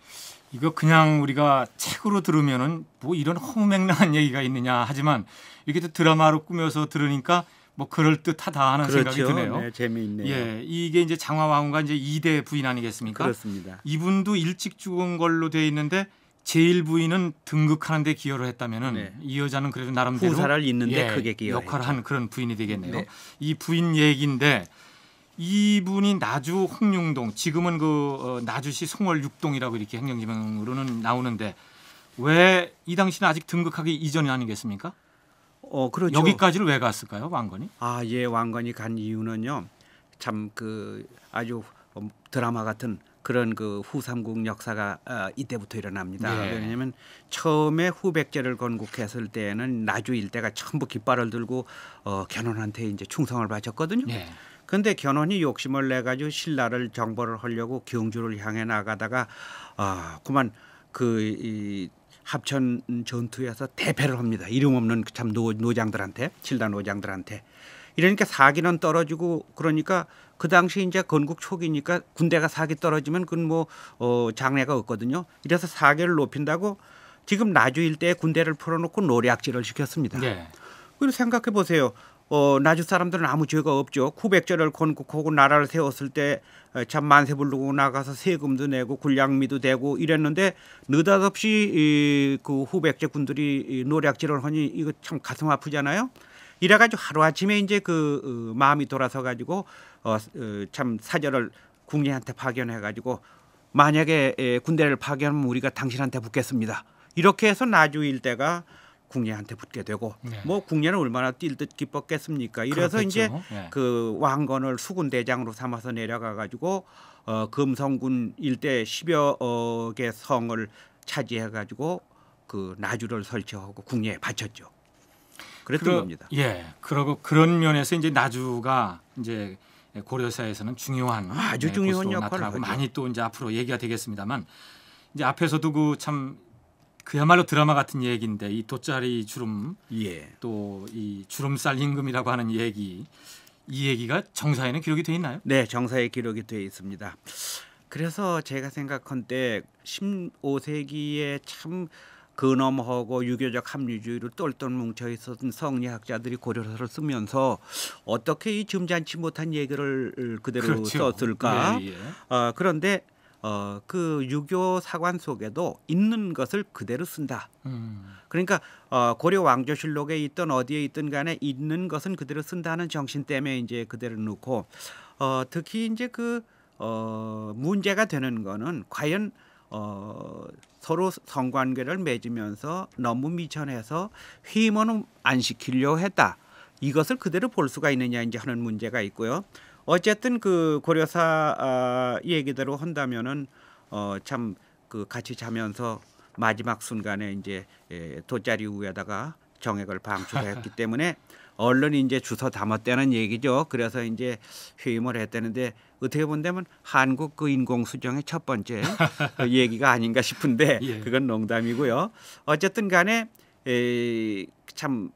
이거 그냥 우리가 책으로 들으면은 뭐 이런 허무맹랑한 얘기가 있느냐 하지만 이렇게 또 드라마로 꾸며서 들으니까 뭐 그럴 듯하다 하는 그렇죠. 생각이 드네요. 네, 재미있네요. 예, 이게 이제 장화왕후가 이제 2대 부인 아니겠습니까? 그렇습니다. 이분도 일찍 죽은 걸로 돼 있는데 제일 부인은 등극하는데 기여를 했다면은 네. 이 여자는 그래도 나름대로 후사를 잇는데 예, 크게 기여 역할을 한 그런 부인이 되겠네요. 네. 이 부인 얘기인데 이분이 나주 홍룡동 지금은 그 어, 나주시 송월 육동이라고 이렇게 행정지명으로는 나오는데 왜 이 당시는 아직 등극하기 이전이 아니겠습니까? 어 그렇죠. 여기까지를 왜 갔을까요, 왕건이? 아 예, 왕건이 간 이유는요. 참 그 아주 드라마 같은 그런 그 후삼국 역사가 어, 이때부터 일어납니다. 네. 왜냐하면 처음에 후백제를 건국했을 때에는 나주 일대가 전부 깃발을 들고 어, 견훤한테 이제 충성을 바쳤거든요. 네. 근데 견훤이 욕심을 내 가지고 신라를 정벌을 하려고 경주를 향해 나가다가 아, 그만 그이 합천 전투에서 대패를 합니다. 이름 없는 그 참 노, 노장들한테 칠라 노장들한테 이러니까 사기는 떨어지고 그러니까 그 당시 이제 건국 초기니까 군대가 사기 떨어지면 그건 뭐 어, 장례가 없거든요. 이래서 사기를 높인다고 지금 나주 일대에 군대를 풀어놓고 노략질을 시켰습니다. 네. 그리고 생각해 보세요. 어, 나주 사람들은 아무 죄가 없죠. 쿠백절을 건국하고 나라를 세웠을 때참 어, 만세 부르고 나가서 세금도 내고 군량미도 되고 이랬는데 느닷없이 이, 그 후백제 군들이 이 노략질을 하니 이거 참 가슴 아프잖아요. 이래가지고 하루아침에 이제 그 어, 마음이 돌아서 가지고 어, 어, 참 사절을 국리한테 파견해가지고 만약에 에, 군대를 파견하면 우리가 당신한테 붙겠습니다. 이렇게 해서 나주 일대가 궁예한테 붙게 되고 네. 뭐 궁예는 얼마나 뛸 듯 기뻤겠습니까? 이래서 그렇겠죠. 이제 네. 그 왕건을 수군 대장으로 삼아서 내려가 가지고 어 금성군 일대 십0여개 성을 차지해 가지고 그 나주를 설치하고 궁예에 바쳤죠. 그랬던 그러, 겁니다. 예. 그러고 그런 면에서 이제 나주가 이제 고려사에서는 중요한 아주 네, 중요한 역할을 하고 많이 또 이제 앞으로 얘기가 되겠습니다만 이제 앞에서도 그참 그야말로 드라마 같은 얘기인데 이 돗자리 주름 예. 또 이 주름살 임금이라고 하는 얘기 이 얘기가 정사에는 기록이 돼 있나요? 네, 정사에 기록이 돼 있습니다. 그래서 제가 생각한때 15세기에 참 근엄하고 유교적 합리주의로 똘똘 뭉쳐 있었던 성리학자들이 고려서를 쓰면서 어떻게 이 점잖지 못한 얘기를 그대로 그렇죠. 썼을까? 예, 예. 어, 그런데 어, 그 유교 사관 속에도 있는 것을 그대로 쓴다. 음. 그러니까 어, 고려 왕조실록에 있던 어디에 있든 간에 있는 것은 그대로 쓴다는 정신 때문에 이제 그대로 놓고 어, 특히 이제 그 어, 문제가 되는 거는 과연 어, 서로 성관계를 맺으면서 너무 미천해서 휘임은 안 시키려 했다. 이것을 그대로 볼 수가 있느냐 이제 하는 문제가 있고요. 어쨌든 그 고려사 아, 얘기대로 한다면은 어, 참 그 같이 자면서 마지막 순간에 이제 에, 예, 돗자리 위에다가 정액을 방출했기 때문에 얼른 이제 주워 담았다는 얘기죠. 그래서 이제 회임을 했다는데 어떻게 본다면 한국 그 인공 수정의 첫 번째 그 얘기가 아닌가 싶은데 예. 그건 농담이고요. 어쨌든 간에 에, 참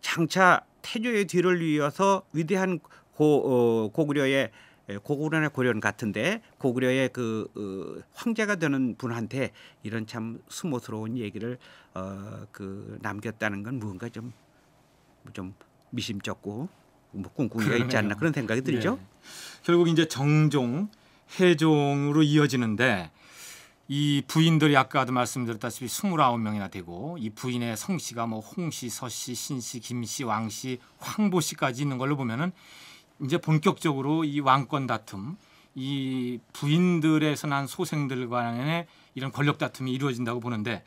장차 태조의 뒤를 이어서 위대한 고, 어, 고구려의 예, 고구려나 고려는 같은데 고구려의 그 어, 황제가 되는 분한테 이런 참 스모스러운 얘기를 어, 그 남겼다는 건 무언가 좀좀 좀 미심쩍고 뭐 꿍꿍이가 있지 않나 그런 생각이 들죠. 네. 결국 이제 정종, 해종으로 이어지는데 이 부인들이 아까도 말씀드렸다시피 스물아홉 명이나 되고 이 부인의 성씨가 뭐 홍씨, 서씨, 신씨, 김씨, 왕씨, 황보씨까지 있는 걸로 보면은 이제 본격적으로 이 왕권 다툼, 이 부인들에서 난 소생들 간의 이런 권력 다툼이 이루어진다고 보는데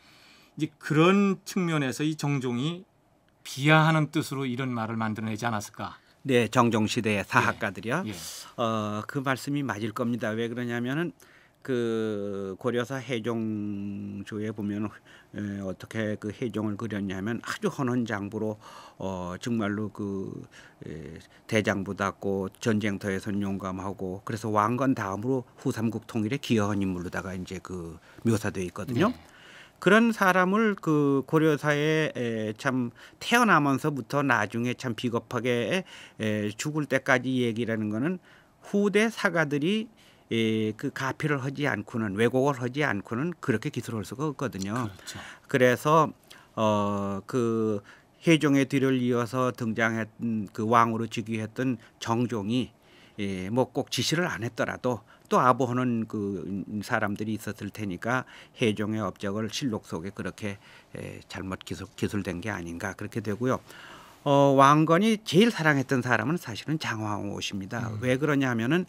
이제 그런 측면에서 이 정종이 비하하는 뜻으로 이런 말을 만들어내지 않았을까? 네, 정종 시대의 예. 사학가들이요. 예, 예. 어, 그 말씀이 맞을 겁니다. 왜 그러냐면은 그 고려사 해종조에 보면 에, 어떻게 그 해종을 그렸냐면 아주 헌헌장부로 어 정말로 그 에, 대장부 답고 전쟁터에선 용감하고 그래서 왕건 다음으로 후삼국 통일에 기여한 인물로다가 이제 그 묘사돼 있거든요. 네. 그런 사람을 그 고려사에 에, 참 태어나면서부터 나중에 참 비겁하게 에, 죽을 때까지 얘기라는 거는 후대 사가들이 이그 예, 가피를 하지 않고는 왜곡을 하지 않고는 그렇게 기술을 할 수가 없거든요. 그렇죠. 그래서 어그 혜종의 뒤를 이어서 등장했던 그 왕으로 즉위했던 정종이 예, 뭐꼭 지시를 안 했더라도 또 아부하는 그 사람들이 있었을 테니까 혜종의 업적을 실록 속에 그렇게 예, 잘못 기술, 기술된 게 아닌가 그렇게 되고요. 어, 왕건이 제일 사랑했던 사람은 사실은 장황 옷입니다. 음. 왜 그러냐면은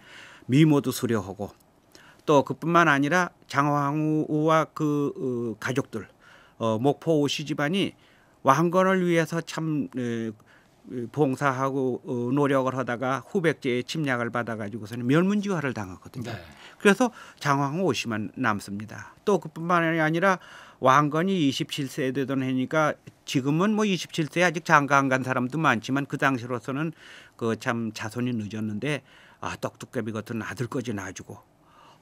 미모도 수려하고 또 그뿐만 아니라 장황우와 그 어, 가족들 어, 목포 오시 집안이 왕건을 위해서 참 에, 봉사하고 어, 노력을 하다가 후백제의 침략을 받아가지고서는 멸문지화를 당하거든요. 네. 그래서 장황호 오시만 남습니다. 또 그뿐만 아니라 왕건이 27세 되던 해니까 지금은 뭐 27세 아직 장가 안 간 사람도 많지만 그 당시로서는 그 참 자손이 늦었는데 아, 떡두깨비 같은 아들 거지 놔주고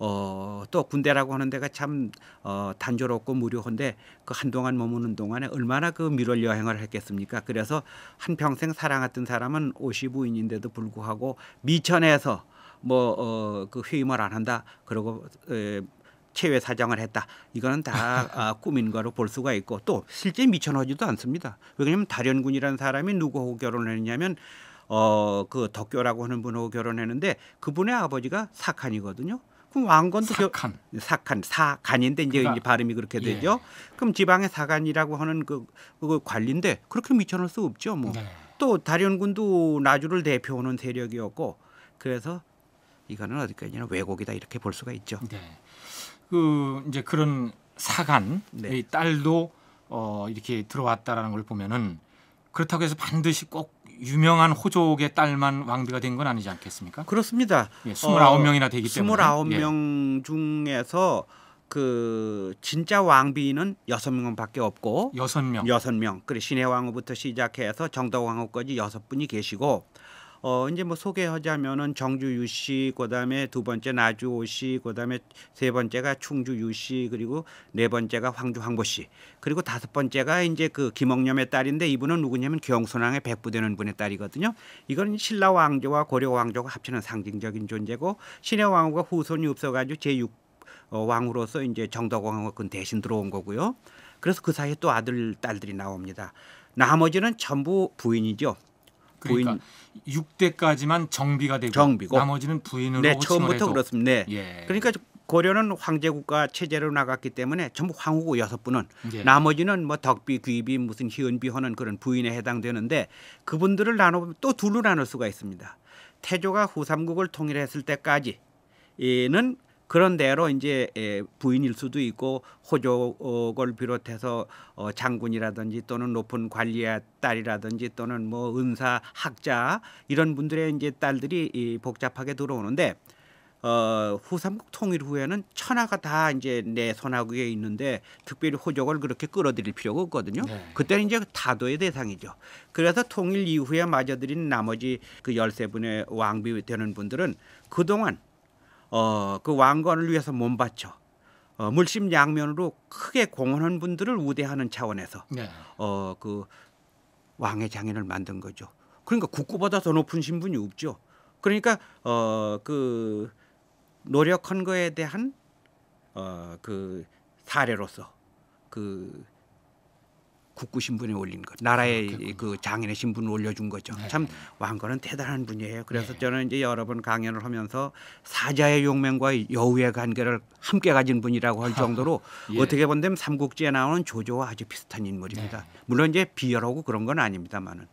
어, 또 군대라고 하는 데가 참 어, 단조롭고 무료한데 그 한동안 머무는 동안에 얼마나 그 미월 여행을 했겠습니까? 그래서 한 평생 사랑했던 사람은 오십오인인데도 불구하고 미천에서 뭐그 어, 그 회임을 안 한다. 그러고 에, 체외 사정을 했다. 이거는 다 아, 꿈인 거로 볼 수가 있고 또 실제 미천하지도 않습니다. 왜냐하면 다련군이라는 사람이 누구하고 결혼을 했냐면 어, 그 덕교라고 하는 분하고 결혼했는데 그분의 아버지가 사칸이거든요. 그럼 왕건도 사칸. 겨, 사칸 사간인데 이제, 그러니까, 이제 발음이 그렇게 예. 되죠. 예. 그럼 지방의 사간이라고 하는 그, 그 관리인데 그렇게 미쳐놓을 수 없죠. 뭐. 네. 또 다련군도 나주를 대표하는 세력이었고 그래서 이거는 어디까지나 왜곡이다 이렇게 볼 수가 있죠. 네. 그 이제 그런 사간의 네. 딸도 어 이렇게 들어왔다라는 걸 보면은 그렇다고 해서 반드시 꼭 유명한 호족의 딸만 왕비가 된 건 아니지 않겠습니까? 그렇습니다. 예, 29명이나 어, 되기 때문에 29명 예. 중에서 그 진짜 왕비는 여 명밖에 없고 여명여명 그리고 신해 왕후부터 시작해서 정덕 왕후까지 여 분이 계시고 어 이제 뭐 소개하자면은 정주 유씨 그다음에 두 번째 나주 오씨 그다음에 세 번째가 충주 유씨 그리고 네 번째가 황주 황보씨 그리고 다섯 번째가 이제 그김홍념의 딸인데 이분은 누구냐면 경순왕의 백부되는 분의 딸이거든요. 이건 신라 왕조와 고려 왕조가 합치는 상징적인 존재고 신의 왕후가 후손이 없어가지고 제육 어, 왕으로서 이제 정덕왕후군 그 대신 들어온 거고요. 그래서 그 사이에 또 아들 딸들이 나옵니다. 나머지는 전부 부인이죠. 그러니까 부인 6대까지만 정비가 되고 정비고. 나머지는 부인으로 네, 처음부터 해도. 그렇습니다. 네. 예. 그러니까 고려는 황제 국가 체제로 나갔기 때문에 전부 황후고 여섯 분은 예. 나머지는 뭐 덕비, 귀비, 무슨 희은비 하는 그런 부인에 해당되는데 그분들을 나누보면또 둘로 나눌 수가 있습니다. 태조가 후삼국을 통일했을 때까지는 그런 대로 이제 예, 부인일 수도 있고 호족을 비롯해서 어, 장군이라든지 또는 높은 관리의 딸이라든지 또는 뭐 은사 학자 이런 분들의 이제 딸들이 복잡하게 들어오는데 어, 후삼국 통일 후에는 천하가 다 이제 내 손아귀에 있는데 특별히 호족을 그렇게 끌어들일 필요가 없거든요. 네. 그때는 이제 타도의 대상이죠. 그래서 통일 이후에 맞아들인 나머지 그 열세 분의 왕비 되는 분들은 그동안 어, 그 왕건을 위해서 몸바쳐 어, 물심양면으로 크게 공헌한 분들을 우대하는 차원에서 네. 어, 그 왕의 장인을 만든 거죠. 그러니까 국구보다 더 높은 신분이 없죠. 그러니까 어, 그 노력한 거에 대한 어, 그 사례로서 그 국구 신분에 올린 것, 나라의 그렇겠군요. 그 장인의 신분을 올려준 거죠. 네. 참 왕건은 대단한 분이에요. 그래서 네. 저는 이제 여러 번 강연을 하면서 사자의 용맹과 여우의 관계를 함께 가진 분이라고 할 아, 정도로 예. 어떻게 본다면 삼국지에 나오는 조조와 아주 비슷한 인물입니다. 네. 물론 이제 비열하고 그런 건 아닙니다만은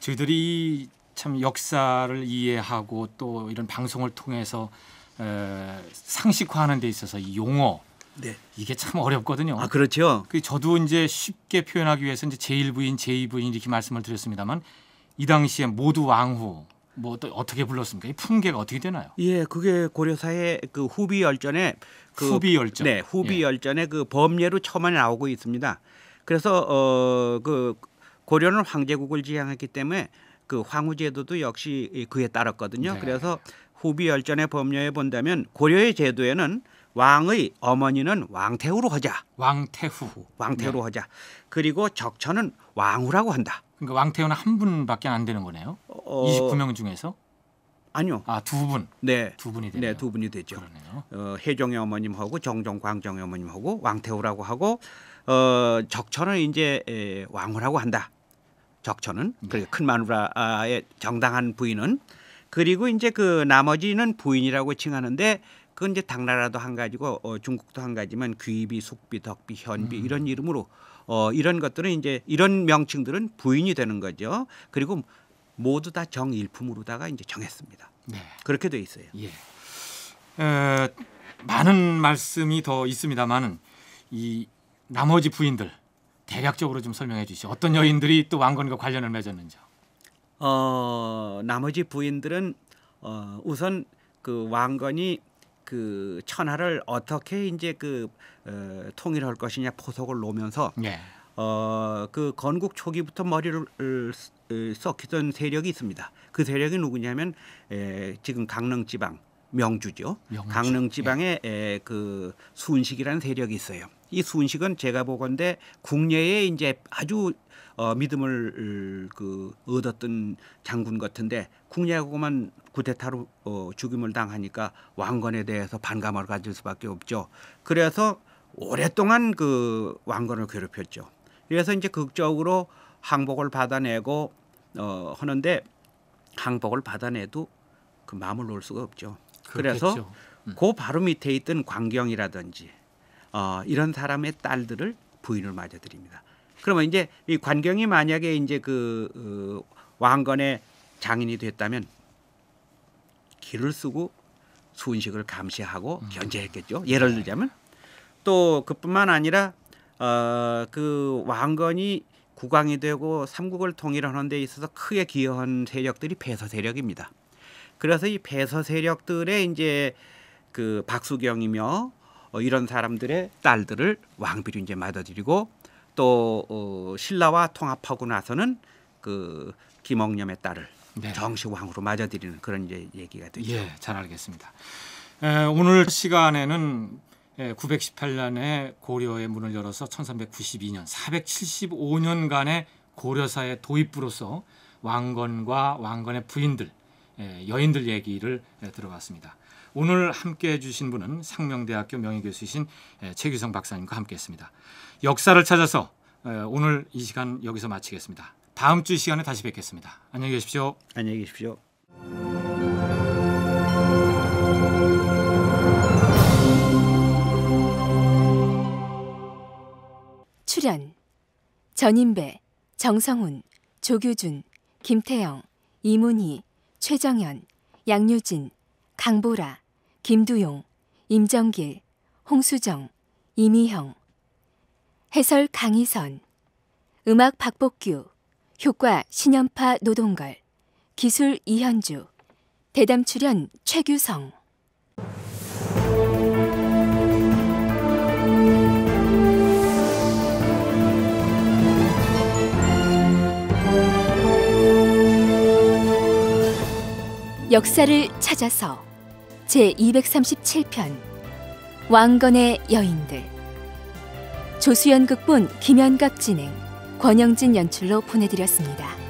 저희들이 참 역사를 이해하고 또 이런 방송을 통해서 에, 상식화하는 데 있어서 이 용어 네. 이게 참 어렵거든요. 아 그렇죠. 그 저도 이제 쉽게 표현하기 위해서 이제 제1부인 제2부인 이렇게 말씀을 드렸습니다만 이 당시에 모두 왕후 뭐 또 어떻게 불렀습니까? 이 품계가 어떻게 되나요? 예, 그게 고려사의 그 후비 열전에 그 후비 열전. 네, 후비 예. 열전에그 범례로 처음에 나오고 있습니다. 그래서 어 그 고려는 황제국을 지향했기 때문에 그 황후제도도 역시 그에 따랐거든요. 네. 그래서 후비 열전의 범례에 본다면 고려의 제도에는 왕의 어머니는 왕태후로 하자. 왕태후. 왕태후로 네. 하자. 그리고 적천은 왕후라고 한다. 그러니까 왕태후는 한 분밖에 안 되는 거네요. 어... 29명 중에서? 아니요. 아, 두 분. 네. 두 분이 네, 되네요. 네, 두 분이 되죠. 그러네요. 어, 혜종의 어머님하고 정종 광정의 어머님하고 왕태후라고 하고 어, 적천은 이제 에, 왕후라고 한다. 적천은 네. 그리고 큰 마누라의 정당한 부인은 그리고 이제 그 나머지는 부인이라고 칭하는데 그건 이제 당나라도 한 가지고 어, 중국도 한 가지만 귀비, 숙비, 덕비, 현비 음. 이런 이름으로 어, 이런 것들은 이제 이런 명칭들은 부인이 되는 거죠. 그리고 모두 다 정일품으로다가 이제 정했습니다. 네. 그렇게 돼 있어요. 예. 에, 많은 말씀이 더 있습니다만은 이 나머지 부인들 대략적으로 좀 설명해 주시죠. 어떤 여인들이 또 왕건과 관련을 맺었는지 어, 나머지 부인들은 어, 우선 그 왕건이 그 천하를 어떻게 이제 그 어, 통일할 것이냐 포석을 놓으면서 네. 어그 건국 초기부터 머리를 어, 썩히던 세력이 있습니다. 그 세력이 누구냐면 에, 지금 강릉 지방 명주죠. 명주. 강릉 지방에 예. 에, 그 순식이라는 세력이 있어요. 이 순식은 제가 보건데 국내에 이제 아주 어, 믿음을 그 얻었던 장군 같은데 국내하고만 구테타로 어, 죽임을 당하니까 왕건에 대해서 반감을 가질 수밖에 없죠. 그래서 오랫동안 그 왕건을 괴롭혔죠. 그래서 이제 극적으로 항복을 받아내고 어, 하는데 항복을 받아내도 그 마음을 놓을 수가 없죠. 그렇겠죠. 그래서 음. 그 바로 밑에 있던 광경이라든지 어, 이런 사람의 딸들을 부인을 맞아드립니다 그러면 이제 이 관경이 만약에 이제 그 어, 왕건의 장인이 됐다면 길을 쓰고 순식을 감시하고 음. 견제했겠죠. 예를 네. 들자면 또 그뿐만 아니라 어, 그 왕건이 국왕이 되고 삼국을 통일하는 데 있어서 크게 기여한 세력들이 배서 세력입니다. 그래서 이 배서 세력들의 이제 그 박수경이며 어, 이런 사람들의 딸들을 왕비로 이제 맞아들이고 또 어, 신라와 통합하고 나서는 그 김홍념의 딸을 네. 정식 왕으로 맞아들이는 그런 이제 얘기가 되죠. 예, 잘 알겠습니다. 에, 오늘 시간에는 918년에 예, 고려의 문을 열어서 1392년 475년간의 고려사의 도입부로서 왕건과 왕건의 부인들 예, 여인들 얘기를 예, 들어봤습니다. 오늘 함께해 주신 분은 상명대학교 명예교수이신 최규성 박사님과 함께했습니다. 역사를 찾아서 오늘 이 시간 여기서 마치겠습니다. 다음 주 시간에 다시 뵙겠습니다. 안녕히 계십시오. 안녕히 계십시오. 출연 전인배, 정성훈, 조규준, 김태영, 이문희, 최정현, 양유진, 강보라, 김두용, 임정길, 홍수정, 이미형, 해설 강희선, 음악 박복규, 효과 신연파 노동걸, 기술 이현주, 대담 출연 최규성. 역사를 찾아서 제237편 왕건의 여인들 조수연 극본 김현갑 진행 권영진 연출로 보내드렸습니다.